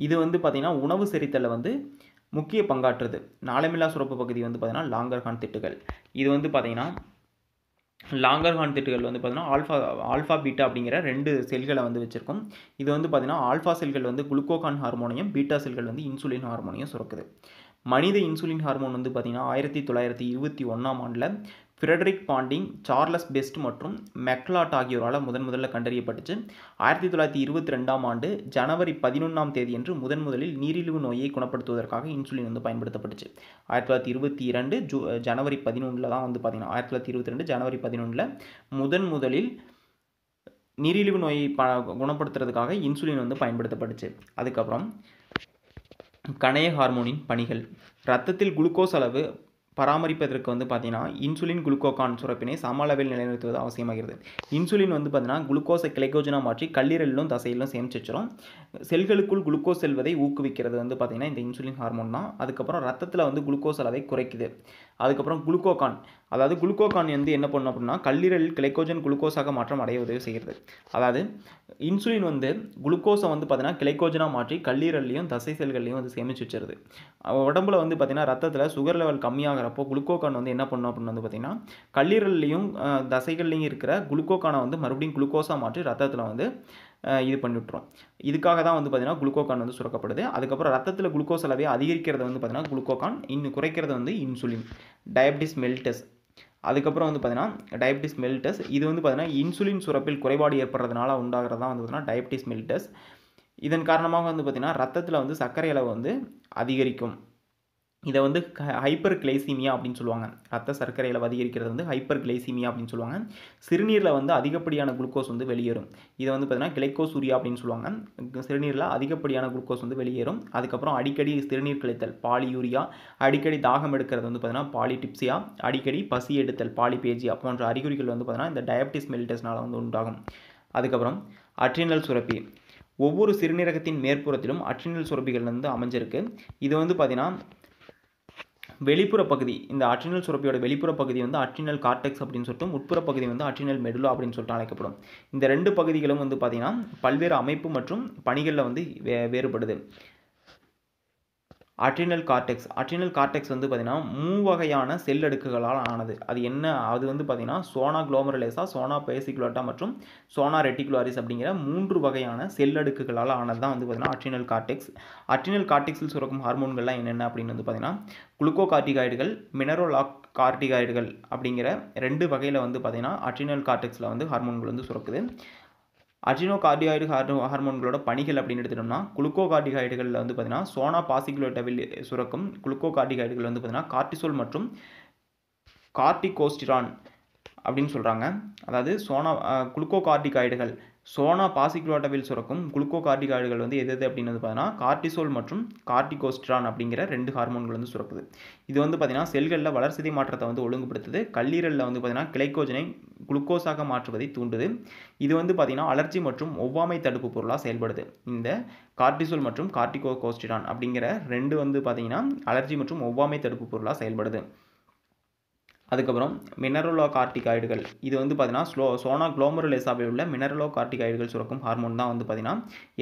இது வந்து பார்த்திங்கன்னா உணவு செரித்தலில் வந்து முக்கிய பங்காற்றுது நாளமில்லா சுரப்பு பகுதி வந்து பார்த்திங்கன்னா லாங்கர் ஹான் திட்டுகள் இது வந்து பார்த்திங்கன்னா லாங்கர் ஹார்ன் திட்டுகள் வந்து பார்த்தீங்கன்னா ஆல்ஃபா ஆல்ஃபா பீட்டா அப்படிங்கிற ரெண்டு செல்களை வந்து வச்சுருக்கோம் இது வந்து பார்த்திங்கன்னா ஆல்ஃபா செல்கள் வந்து குளுக்கோகான் ஹார்மோனியம் பீட்டா செல்கள் வந்து இன்சுலின் ஹார்மோனியம் சுரக்குது மனித இன்சுலின் ஹார்மோன் வந்து பார்த்திங்கன்னா ஆயிரத்தி தொள்ளாயிரத்தி இருபத்தி ஒன்றாம் ஆண்டில் ஃபிரெட்ரிக் பாண்டிங் சார்லஸ் பெஸ்ட் மற்றும் மெக்லாட் ஆகியோரால் முதன் முதலில் கண்டறியப்பட்டுச்சு ஆயிரத்தி தொள்ளாயிரத்தி இருபத்தி ரெண்டாம் ஆண்டு ஜனவரி பதினொன்றாம் தேதியன்று முதன் முதலில் நீரிழிவு நோயை குணப்படுத்துவதற்காக இன்சுலின் வந்து பயன்படுத்தப்பட்டுச்சு ஆயிரத்தி தொள்ளாயிரத்தி இருபத்தி இரண்டு ஜூ ஜனவரி பதினொன்றில் தான் வந்து பார்த்திங்கன்னா ஆயிரத்தி தொள்ளாயிரத்தி இருபத்தி ரெண்டு ஜனவரி பதினொன்றில் முதன் முதலில் நீரிழிவு நோயை ப குணப்படுத்துறதுக்காக இன்சுலின் வந்து பயன்படுத்தப்பட்டுச்சு அதுக்கப்புறம் கணைய ஹார்மோனின் பணிகள் ரத்தத்தில் குளுக்கோஸ் அளவு பராமரிப்பதற்கு வந்து பார்த்தீங்கன்னா இன்சுலின் குளுக்கோகான் சுரப்பினை சம அளவில் நிலைநிறுத்துவது அவசியமாகிறது இன்சுலின் வந்து பார்த்தீங்கன்னா குளுக்கோஸை கிளைக்கோஜனாக மாற்றி கல்லீரலிலும் தசையிலும் சேமிச்சு வச்சிடும் செல்களுக்குள் குளுக்கோஸ் செல்வதை ஊக்குவிக்கிறது வந்து பார்த்திங்கன்னா இந்த இன்சுலின் ஹார்மோன் தான் அதுக்கப்புறம் ரத்தத்தில் வந்து குளுக்கோஸ் அளவை குறைக்குது அதுக்கப்புறம் குளுக்கோகான் அதாவது குளுக்கோகான் வந்து என்ன பண்ணும் அப்படின்னா கல்லீரல் கிளைக்கோஜன் குளுக்கோஸாக மாற்றம் அடைய உதவி செய்கிறது அதாவது இன்சுலின் வந்து குளுக்கோஸை வந்து பார்த்தீங்கன்னா கிளைக்கோஜனாக மாற்றி கல்லீரல்லையும் தசை செல்கள்லையும் வந்து சேமிச்சு வச்சிருது உடம்புல வந்து பார்த்தீங்கன்னா ரத்தத்தில் சுகர் லெவல் கம்மியாகிறப்போ குளுக்கோகான் வந்து என்ன பண்ணும் அப்படின்னு வந்து பார்த்திங்கன்னா கல்லீரல்லையும் தசைகள்லையும் இருக்கிற குளுக்கோகானை வந்து மறுபடியும் குளுக்கோஸாக மாற்றி ரத்தத்தில் வந்து இது பண்ணிவிட்றோம் இதுக்காக தான் வந்து பார்த்திங்கன்னா குளுக்கோகான் வந்து சுரக்கப்படுது அதுக்கப்புறம் ரத்தத்தில் குளுக்கோஸ் அளவே அதிகரிக்கிறது வந்து பார்த்திங்கன்னா குளுக்கோகான் இன்னும் குறைக்கிறது வந்து இன்சுலின் டயபிட்டிஸ் மெல்டஸ் அதுக்கப்புறம் வந்து பார்த்தீங்கன்னா டயபிட்டிஸ் மெல்டஸ் இது வந்து பார்த்தீங்கன்னா இன்சுலின் சுரப்பில் குறைபாடு ஏற்படுறதுனால உண்டாகிறதா வந்து பார்த்தீங்கன்னா டயபிட்டிஸ் மெல்டஸ் இதன் காரணமாக வந்து பார்த்திங்கன்னா ரத்தத்தில் வந்து சர்க்கரை அளவு வந்து அதிகரிக்கும் இதை வந்து ஹைப்பர் கிளைசிமியா அப்படின்னு சொல்லுவாங்க ரத்த சர்க்கரையில் அதிகரிக்கிறது வந்து ஹைப்பர் கிளைசிமியா அப்படின்னு சொல்லுவாங்க சிறுநீரில் வந்து அதிகப்படியான குளுக்கோஸ் வந்து வெளியேறும் இதை வந்து பார்த்தீங்கன்னா கிளைக்கோசூரியா அப்படின்னு சொல்லுவாங்க சிறுநீரில் அதிகப்படியான குளுக்கோஸ் வந்து வெளியேறும் அதுக்கப்புறம் அடிக்கடி சிறுநீர் கழித்தல் பாலியூரியா அடிக்கடி தாகம் எடுக்கிறது வந்து பார்த்தீங்கன்னா பாலிடிப்சியா அடிக்கடி பசி எடுத்தல் பாலிபேஜியா போன்ற அறிகுறிகள் வந்து பார்த்தீங்கன்னா இந்த டயபிட்டிஸ் மெலிட்டஸ்னால் வந்து உண்டாகும் அதுக்கப்புறம் அட்ரினல் சுரப்பி ஒவ்வொரு சிறுநீரகத்தின் மேற்புறத்திலும் அட்ரினல் சுரப்பிகள் வந்து அமைஞ்சிருக்கு இது வந்து பார்த்திங்கன்னா வெளிப்புற பகுதி இந்த அட்ரினல் சுரப்பியோட வெளிப்புற பகுதி வந்து அட்ரினல் கார்டெக்ஸ் அப்படின்னு சொல்லிட்டு உட்புற பகுதி வந்து அட்ரினல் மெடுலா அப்படின்னு சொல்லிட்டு அழைக்கப்படும் இந்த ரெண்டு பகுதிகளும் வந்து பார்த்திங்கன்னா பல்வேறு அமைப்பு மற்றும் பணிகளில் வந்து வே வேறுபடுது அட்ரினல் கார்டெக்ஸ் அட்ரினல் கார்டெக்ஸ் வந்து பார்த்திங்கன்னா வகையான செல் அடுக்குகளால் ஆனது அது என்ன அது வந்து பார்த்திங்கன்னா சோனா குளோமரலேசா சோனா பேசிகுலாட்டா மற்றும் சோனா ரெட்டிகுலாரிஸ் அப்படிங்கிற மூன்று வகையான செல் அடுக்குகளால் ஆனது தான் வந்து பார்த்திங்கன்னா அட்ரினல் கார்டெக்ஸ் அட்ரினல் கார்டெக்ஸில் சுரக்கும் ஹார்மோன்கள்லாம் என்னென்ன அப்படின்னு வந்து பார்த்திங்கன்னா குளுக்கோகார்டிகாய்டுகள் மினரோலாக் கார்டிகாய்டுகள் அப்படிங்கிற ரெண்டு வகையில் வந்து பார்த்திங்கன்னா அட்ரினல் கார்டெக்ஸில் வந்து ஹார்மோன்கள் வந்து சுரக்குது அஜினோ கார்டிகாய்டு ஹார்மோ ஹார்மோன்களோட பணிகள் அப்படின்னு எடுத்துட்டோம்னா குளுக்கோ கார்டிகாய்டுகளில் வந்து பார்த்தீங்கன்னா சோனா பாசிகுலேட்டவில் சுரக்கும் குளுக்கோ கார்டிகாய்டுகள் வந்து பார்த்தீங்கன்னா கார்டிசோல் மற்றும் கார்டிகோஸ்டிரான் அப்படின்னு சொல்கிறாங்க அதாவது சோனா குளுக்கோகார்டிகாய்டுகள் சோனா பாசிக்ளோட்டவில் சுரக்கும் குளுக்கோகார்டிகாய்டுகள் வந்து எது எது அப்படின்னு வந்து பார்த்தீங்கன்னா கார்டிசோல் மற்றும் கார்டிகோஸ்ட்ரான் அப்படிங்கிற ரெண்டு ஹார்மோன்கள் வந்து சுரக்குது இது வந்து பார்த்திங்கன்னா செல்களில் வளர்சிதை மாற்றத்தை வந்து ஒழுங்குபடுத்துது கல்லீரலில் வந்து பார்த்திங்கன்னா கிளைக்கோஜனை குளுக்கோஸாக மாற்றுவதை தூண்டுது இது வந்து பார்த்திங்கன்னா அலர்ஜி மற்றும் ஒவ்வாமை தடுப்பு பொருளாக செயல்படுது இந்த கார்டிசோல் மற்றும் கார்டிகோகோஸ்டிரான் அப்படிங்கிற ரெண்டு வந்து பார்த்திங்கன்னா அலர்ஜி மற்றும் ஒவ்வாமை தடுப்பு பொருளாக செயல்படுது அதுக்கப்புறம் மினரலோ கார்டிகாய்டுகள் இது வந்து பார்த்தீங்கன்னா ஸ்லோ சோனா குளோமரலேசாவில் உள்ள மினரலோ கார்டிகாய்டுகள் சுரக்கும் ஹார்மோன் தான் வந்து பார்த்தீங்கன்னா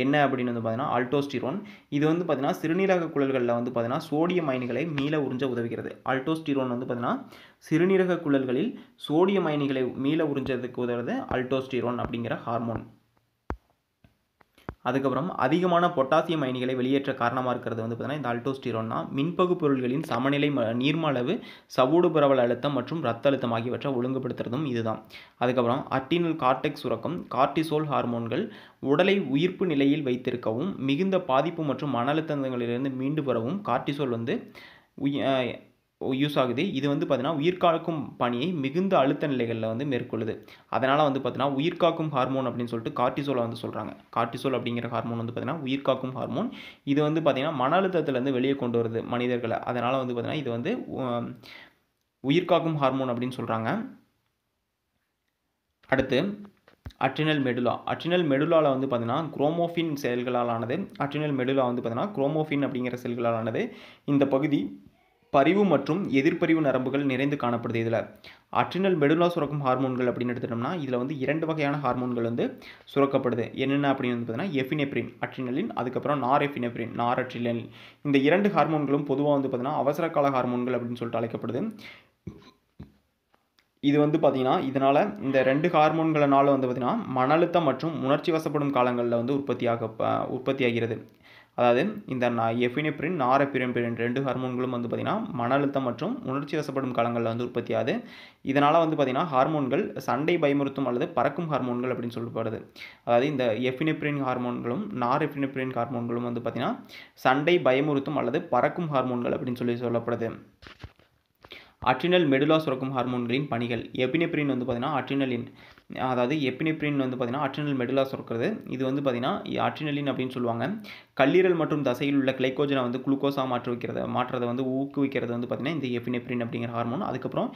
என்ன அப்படின்னு வந்து பார்த்தீங்கன்னா அல்டோஸ்டிரோன் இது வந்து பார்த்தீங்கன்னா சிறுநீரக குழல்களில் வந்து பார்த்தீங்கன்னா சோடியம் அயனிகளை மீள உறிஞ்ச உதவுகிறது அல்டோஸ்டிரோன் வந்து பார்த்தீங்கன்னா சிறுநீரக குழல்களில் சோடியம் அயனிகளை மீள உறிஞ்சதுக்கு உதவுறது அல்டோஸ்டிரோன் அப்படிங்கிற ஹார்மோன் அதுக்கப்புறம் அதிகமான பொட்டாசியம் அயனிகளை வெளியேற்ற காரணமாக இருக்கிறது வந்து பார்த்தீங்கன்னா இந்த அல்டோஸ்டிரோன்னா மின்பகு பொருள்களின் சமநிலை நீர்ம அளவு சவூடு பரவல் அழுத்தம் மற்றும் ரத்த அழுத்தம் ஆகியவற்றை ஒழுங்குபடுத்துறதும் இதுதான் அதுக்கப்புறம் அட்டினல் கார்டெக் சுரக்கம் கார்டிசோல் ஹார்மோன்கள் உடலை உயிர்ப்பு நிலையில் வைத்திருக்கவும் மிகுந்த பாதிப்பு மற்றும் மன அழுத்தங்களிலிருந்து மீண்டு பெறவும் கார்டிசோல் வந்து யூஸ் ஆகுது இது வந்து பார்த்தீங்கன்னா உயிர்காக்கும் பணியை மிகுந்த அழுத்த நிலைகளில் வந்து மேற்கொள்ளுது அதனால் வந்து பார்த்தீங்கன்னா உயிர்காக்கும் ஹார்மோன் அப்படின்னு சொல்லிட்டு கார்டிசோலை வந்து சொல்கிறாங்க கார்டிசோல் அப்படிங்கிற ஹார்மோன் வந்து பார்த்தீங்கன்னா உயிர்காக்கும் ஹார்மோன் இது வந்து பார்த்திங்கன்னா மன அழுத்தத்துலேருந்து வெளியே கொண்டு வருது மனிதர்களை அதனால் வந்து பார்த்திங்கன்னா இது வந்து உயிர்காக்கும் ஹார்மோன் அப்படின்னு சொல்கிறாங்க அடுத்து அட்ரினல் மெடுலா அட்ரினல் மெடுலாவில் வந்து பார்த்தீங்கன்னா குரோமோஃபின் செயல்களால் ஆனது அட்ரினல் மெடுலா வந்து பார்த்தீங்கன்னா குரோமோஃபின் அப்படிங்கிற செல்களால் ஆனது இந்த பகுதி பரிவு மற்றும் எதிர்ப்பரிவு நரம்புகள் நிறைந்து காணப்படுது இதில் அட்ரினல் மெடுலா சுரக்கும் ஹார்மோன்கள் அப்படின்னு எடுத்துட்டோம்னா இதில் வந்து இரண்டு வகையான ஹார்மோன்கள் வந்து சுரக்கப்படுது என்னென்ன அப்படின்னு வந்து பார்த்தீங்கன்னா எஃபினெப்ரின் அட்ரினலின் அதுக்கப்புறம் நார் எஃபினெப்ரின் நார் அட்ரினலின் இந்த இரண்டு ஹார்மோன்களும் பொதுவாக வந்து பார்த்தீங்கன்னா அவசர கால ஹார்மோன்கள் அப்படின்னு சொல்லிட்டு அழைக்கப்படுது இது வந்து பார்த்திங்கன்னா இதனால் இந்த ரெண்டு ஹார்மோன்களினால வந்து பார்த்திங்கன்னா மன அழுத்தம் மற்றும் உணர்ச்சி வசப்படும் காலங்களில் வந்து உற்பத்தியாக உற்பத்தி ஆகிறது அதாவது இந்த எஃபினெப்ரின் நாரபிரம்பிரின் ரெண்டு ஹார்மோன்களும் வந்து பார்த்திங்கன்னா மன அழுத்தம் மற்றும் உணர்ச்சி வசப்படும் காலங்களில் வந்து உற்பத்தி ஆகுது இதனால் வந்து பார்த்திங்கன்னா ஹார்மோன்கள் சண்டை பயமுறுத்தும் அல்லது பறக்கும் ஹார்மோன்கள் அப்படின்னு சொல்லப்படுது அதாவது இந்த எஃபினெப்ரின் ஹார்மோன்களும் நாரெஃபினெப்ரின் ஹார்மோன்களும் வந்து பார்த்திங்கன்னா சண்டை பயமுறுத்தும் அல்லது பறக்கும் ஹார்மோன்கள் அப்படின்னு சொல்லி சொல்லப்படுது அட்ரினல் மெடுலா சுரக்கும் ஹார்மோன்களின் பணிகள் எபினெப்ரின் வந்து பார்த்திங்கன்னா அட்ரினலின் அதாவது எபினெப்ரின் வந்து பார்த்திங்கன்னா அட்ரினல் மெடுலா சுரக்கிறது இது வந்து பார்த்திங்கன்னா அட்ரினலின் அப்படின்னு சொல்லுவாங்க கல்லீரல் மற்றும் தசையில் உள்ள கிளைக்கோஜனை வந்து குளுக்கோஸாக மாற்ற வைக்கிறத மாற்றுறதை வந்து ஊக்குவிக்கிறது வந்து பார்த்திங்கன்னா இந்த எப்பினெப்ரின் அப்படிங்கிற ஹார்மோன் அதுக்கப்புறம்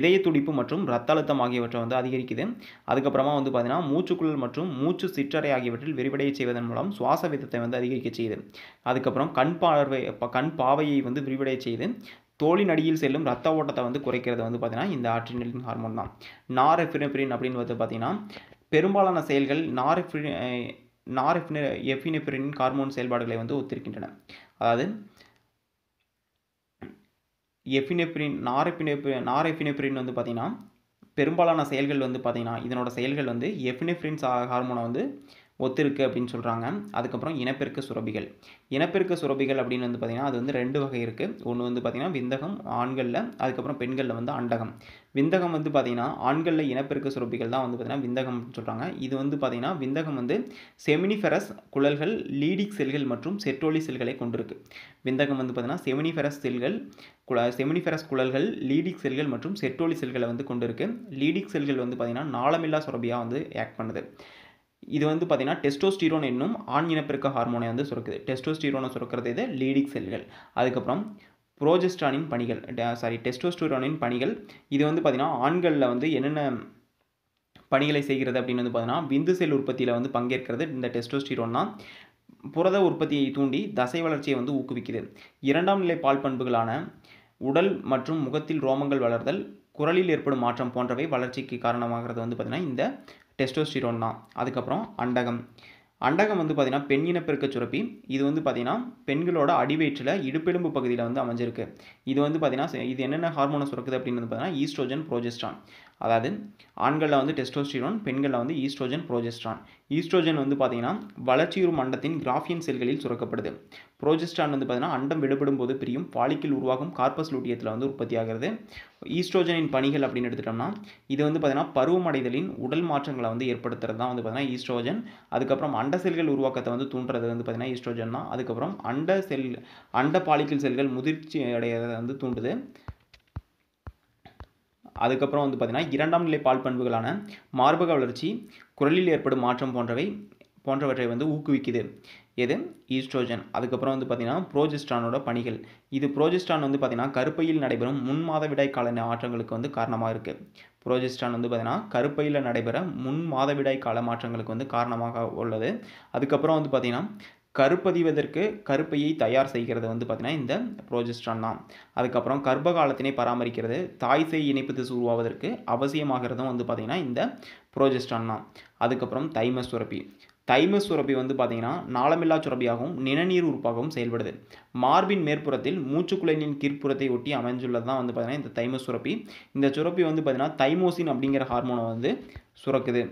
இதய துடிப்பு மற்றும் ரத்த அழுத்தம் ஆகியவற்றை வந்து அதிகரிக்குது அதுக்கப்புறமா வந்து பார்த்திங்கன்னா மூச்சுக்குழல் மற்றும் மூச்சு சிற்றறை ஆகியவற்றில் விரிவடைய செய்வதன் மூலம் சுவாச விதத்தை வந்து அதிகரிக்க செய்யுது அதுக்கப்புறம் கண் பார்வை கண் பாவையை வந்து விரிவடைய செய்யுது தோலின் அடியில் செல்லும் ரத்த ஓட்டத்தை வந்து குறைக்கிறது வந்து பார்த்திங்கன்னா இந்த ஆற்றினின் ஹார்மோன் தான் எஃபினெப்ரின் அப்படின்னு வந்து பார்த்திங்கன்னா பெரும்பாலான செயல்கள் நார் நாரெஃபின எஃபினெப்ரின் ஹார்மோன் செயல்பாடுகளை வந்து ஒத்திருக்கின்றன அதாவது எஃபினெப்ரின் நார் நாரெஃபினெப்ரின் வந்து பார்த்திங்கன்னா பெரும்பாலான செயல்கள் வந்து பார்த்திங்கன்னா இதனோட செயல்கள் வந்து எஃபினெஃப்ரின் ஹார்மோனை வந்து ஒத்திருக்கு அப்படின்னு சொல்கிறாங்க அதுக்கப்புறம் இனப்பெருக்க சுரபிகள் இனப்பெருக்க சுரபிகள் அப்படின்னு வந்து பார்த்திங்கன்னா அது வந்து ரெண்டு வகை இருக்குது ஒன்று வந்து பார்த்திங்கன்னா விந்தகம் ஆண்களில் அதுக்கப்புறம் பெண்களில் வந்து அண்டகம் விந்தகம் வந்து பார்த்திங்கன்னா ஆண்களில் இனப்பெருக்க சுரபிகள் தான் வந்து பார்த்திங்கன்னா விந்தகம் சொல்கிறாங்க இது வந்து பார்த்திங்கன்னா விந்தகம் வந்து செமினிஃபெரஸ் குழல்கள் லீடிக் செல்கள் மற்றும் செட்ரோலி செல்களை கொண்டிருக்கு விந்தகம் வந்து பார்த்திங்கன்னா செமினிஃபெரஸ் செல்கள் குழ செமினிஃபெரஸ் குழல்கள் லீடிக் செல்கள் மற்றும் செட்ரோலி செல்களை வந்து கொண்டிருக்கு லீடிக் செல்கள் வந்து பார்த்திங்கன்னா நாளமில்லா சுரபியாக வந்து ஆக்ட் பண்ணுது இது வந்து பார்த்திங்கன்னா டெஸ்டோஸ்டிரோன் என்னும் ஆண் இனப்பெருக்க ஹார்மோனை வந்து சுரக்குது டெஸ்டோஸ்டிரோனை சுரக்கிறது இது லீடிக் செல்கள் அதுக்கப்புறம் புரோஜெஸ்டானின் பணிகள் சாரி டெஸ்டோஸ்டிரோனின் பணிகள் இது வந்து பார்த்திங்கன்னா ஆண்களில் வந்து என்னென்ன பணிகளை செய்கிறது அப்படின்னு வந்து பார்த்தீங்கன்னா விந்து செல் உற்பத்தியில் வந்து பங்கேற்கிறது இந்த டெஸ்டோஸ்டிரோன் தான் புரத உற்பத்தியை தூண்டி தசை வளர்ச்சியை வந்து ஊக்குவிக்குது இரண்டாம் நிலை பால் பண்புகளான உடல் மற்றும் முகத்தில் ரோமங்கள் வளர்தல் குரலில் ஏற்படும் மாற்றம் போன்றவை வளர்ச்சிக்கு காரணமாகிறது வந்து பார்த்திங்கன்னா இந்த டெஸ்டோஸ்டிரோன் தான் அதுக்கப்புறம் அண்டகம் அண்டகம் வந்து பார்த்திங்கன்னா பெண் இனப்பெருக்க சுரப்பி இது வந்து பார்த்திங்கன்னா பெண்களோட அடிவயிற்றில் இடுப்பெலும்பு பகுதியில் வந்து அமைஞ்சிருக்கு இது வந்து பார்த்திங்கன்னா இது என்னென்ன ஹார்மோனை சுரக்குது அப்படின்னு வந்து பார்த்தீங்கன்னா ஈஸ்ட்ரோஜன் ப்ரோஜெஸ்ட்ரான் அதாவது ஆண்களில் வந்து டெஸ்டோஸ்டிரோன் பெண்களில் வந்து ஈஸ்ட்ரோஜன் ப்ரோஜெஸ்ட்ரான் ஈஸ்ட்ரோஜன் வந்து பார்த்தீங்கன்னா வளர்ச்சியுறும் மண்டத்தின் கிராஃபியன் செல்களில் சுரக்கப்படுது ப்ரோஜெஸ்ட்ரான் வந்து பார்த்திங்கன்னா அண்டம் விடுபடும் போது பிரியும் பாலிக்கில் உருவாகும் கார்பஸ் லூட்டியத்தில் வந்து உற்பத்தி ஆகிறது ஈஸ்ட்ரோஜனின் பணிகள் அப்படின்னு எடுத்துட்டோம்னா இது வந்து பார்த்திங்கன்னா பருவமடைதலின் உடல் மாற்றங்களை வந்து ஏற்படுத்துறது தான் வந்து பார்த்திங்கன்னா ஈஸ்ட்ரோஜன் அதுக்கப்புறம் அண்ட செல்கள் உருவாக்கத்தை வந்து தூண்டுறது வந்து பார்த்திங்கன்னா ஈஸ்ட்ரோஜன் தான் அதுக்கப்புறம் அண்ட செல் அண்ட பாலிக்கில் செல்கள் முதிர்ச்சி அடையிறதை வந்து தூண்டுது அதுக்கப்புறம் வந்து பார்த்திங்கன்னா இரண்டாம் நிலை பால் பண்புகளான மார்பக வளர்ச்சி குரலில் ஏற்படும் மாற்றம் போன்றவை போன்றவற்றை வந்து ஊக்குவிக்குது எது ஈஸ்ட்ரோஜன் அதுக்கப்புறம் வந்து பார்த்திங்கன்னா ப்ரோஜிஸ்டானோட பணிகள் இது ப்ரோஜிஸ்டான் வந்து பார்த்திங்கன்னா கருப்பையில் நடைபெறும் முன் மாதவிடாய் கால மாற்றங்களுக்கு வந்து காரணமாக இருக்குது ப்ரோஜிஸ்டான் வந்து பார்த்திங்கன்னா கருப்பையில் நடைபெற முன் மாதவிடாய் கால மாற்றங்களுக்கு வந்து காரணமாக உள்ளது அதுக்கப்புறம் வந்து பார்த்திங்கன்னா கருப்பதிவதற்கு கருப்பையை தயார் செய்கிறது வந்து பார்த்திங்கன்னா இந்த ப்ரோஜெஸ்ட்ரான் தான் அதுக்கப்புறம் கர்ப்ப காலத்தினை பராமரிக்கிறது தாய் செய் இணைப்பு திசு உருவாவதற்கு அவசியமாகிறதும் வந்து பார்த்திங்கன்னா இந்த ப்ரோஜெஸ்ட்ரான் தான் அதுக்கப்புறம் தைம சுரப்பி தைம சுரப்பி வந்து பார்த்திங்கன்னா நாளமில்லா சுரப்பியாகவும் நிணநீர் உறுப்பாகவும் செயல்படுது மார்பின் மேற்புறத்தில் மூச்சுக்குழலின் கீர்ப்புறத்தை ஒட்டி அமைஞ்சுள்ளது தான் வந்து பார்த்திங்கன்னா இந்த தைம சுரப்பி இந்த சுரப்பி வந்து பார்த்திங்கன்னா தைமோசின் அப்படிங்கிற ஹார்மோனை வந்து சுரக்குது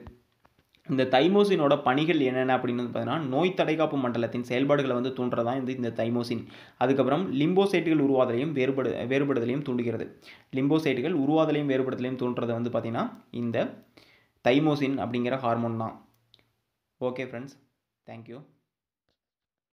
இந்த தைமோசினோட பணிகள் என்னென்ன அப்படின்னு பார்த்தீங்கன்னா நோய் தடைகாப்பு மண்டலத்தின் செயல்பாடுகளை வந்து தூண்டுறதா வந்து இந்த தைமோசின் அதுக்கப்புறம் லிம்போசைட்டுகள் உருவாதலையும் வேறுபடு வேறுபடுதலையும் தூண்டுகிறது லிம்போசைட்டுகள் உருவாதலையும் வேறுபடுதலையும் தூண்டுறது வந்து பார்த்திங்கன்னா இந்த தைமோசின் அப்படிங்கிற ஹார்மோன் தான் ஓகே ஃப்ரெண்ட்ஸ் தேங்க்யூ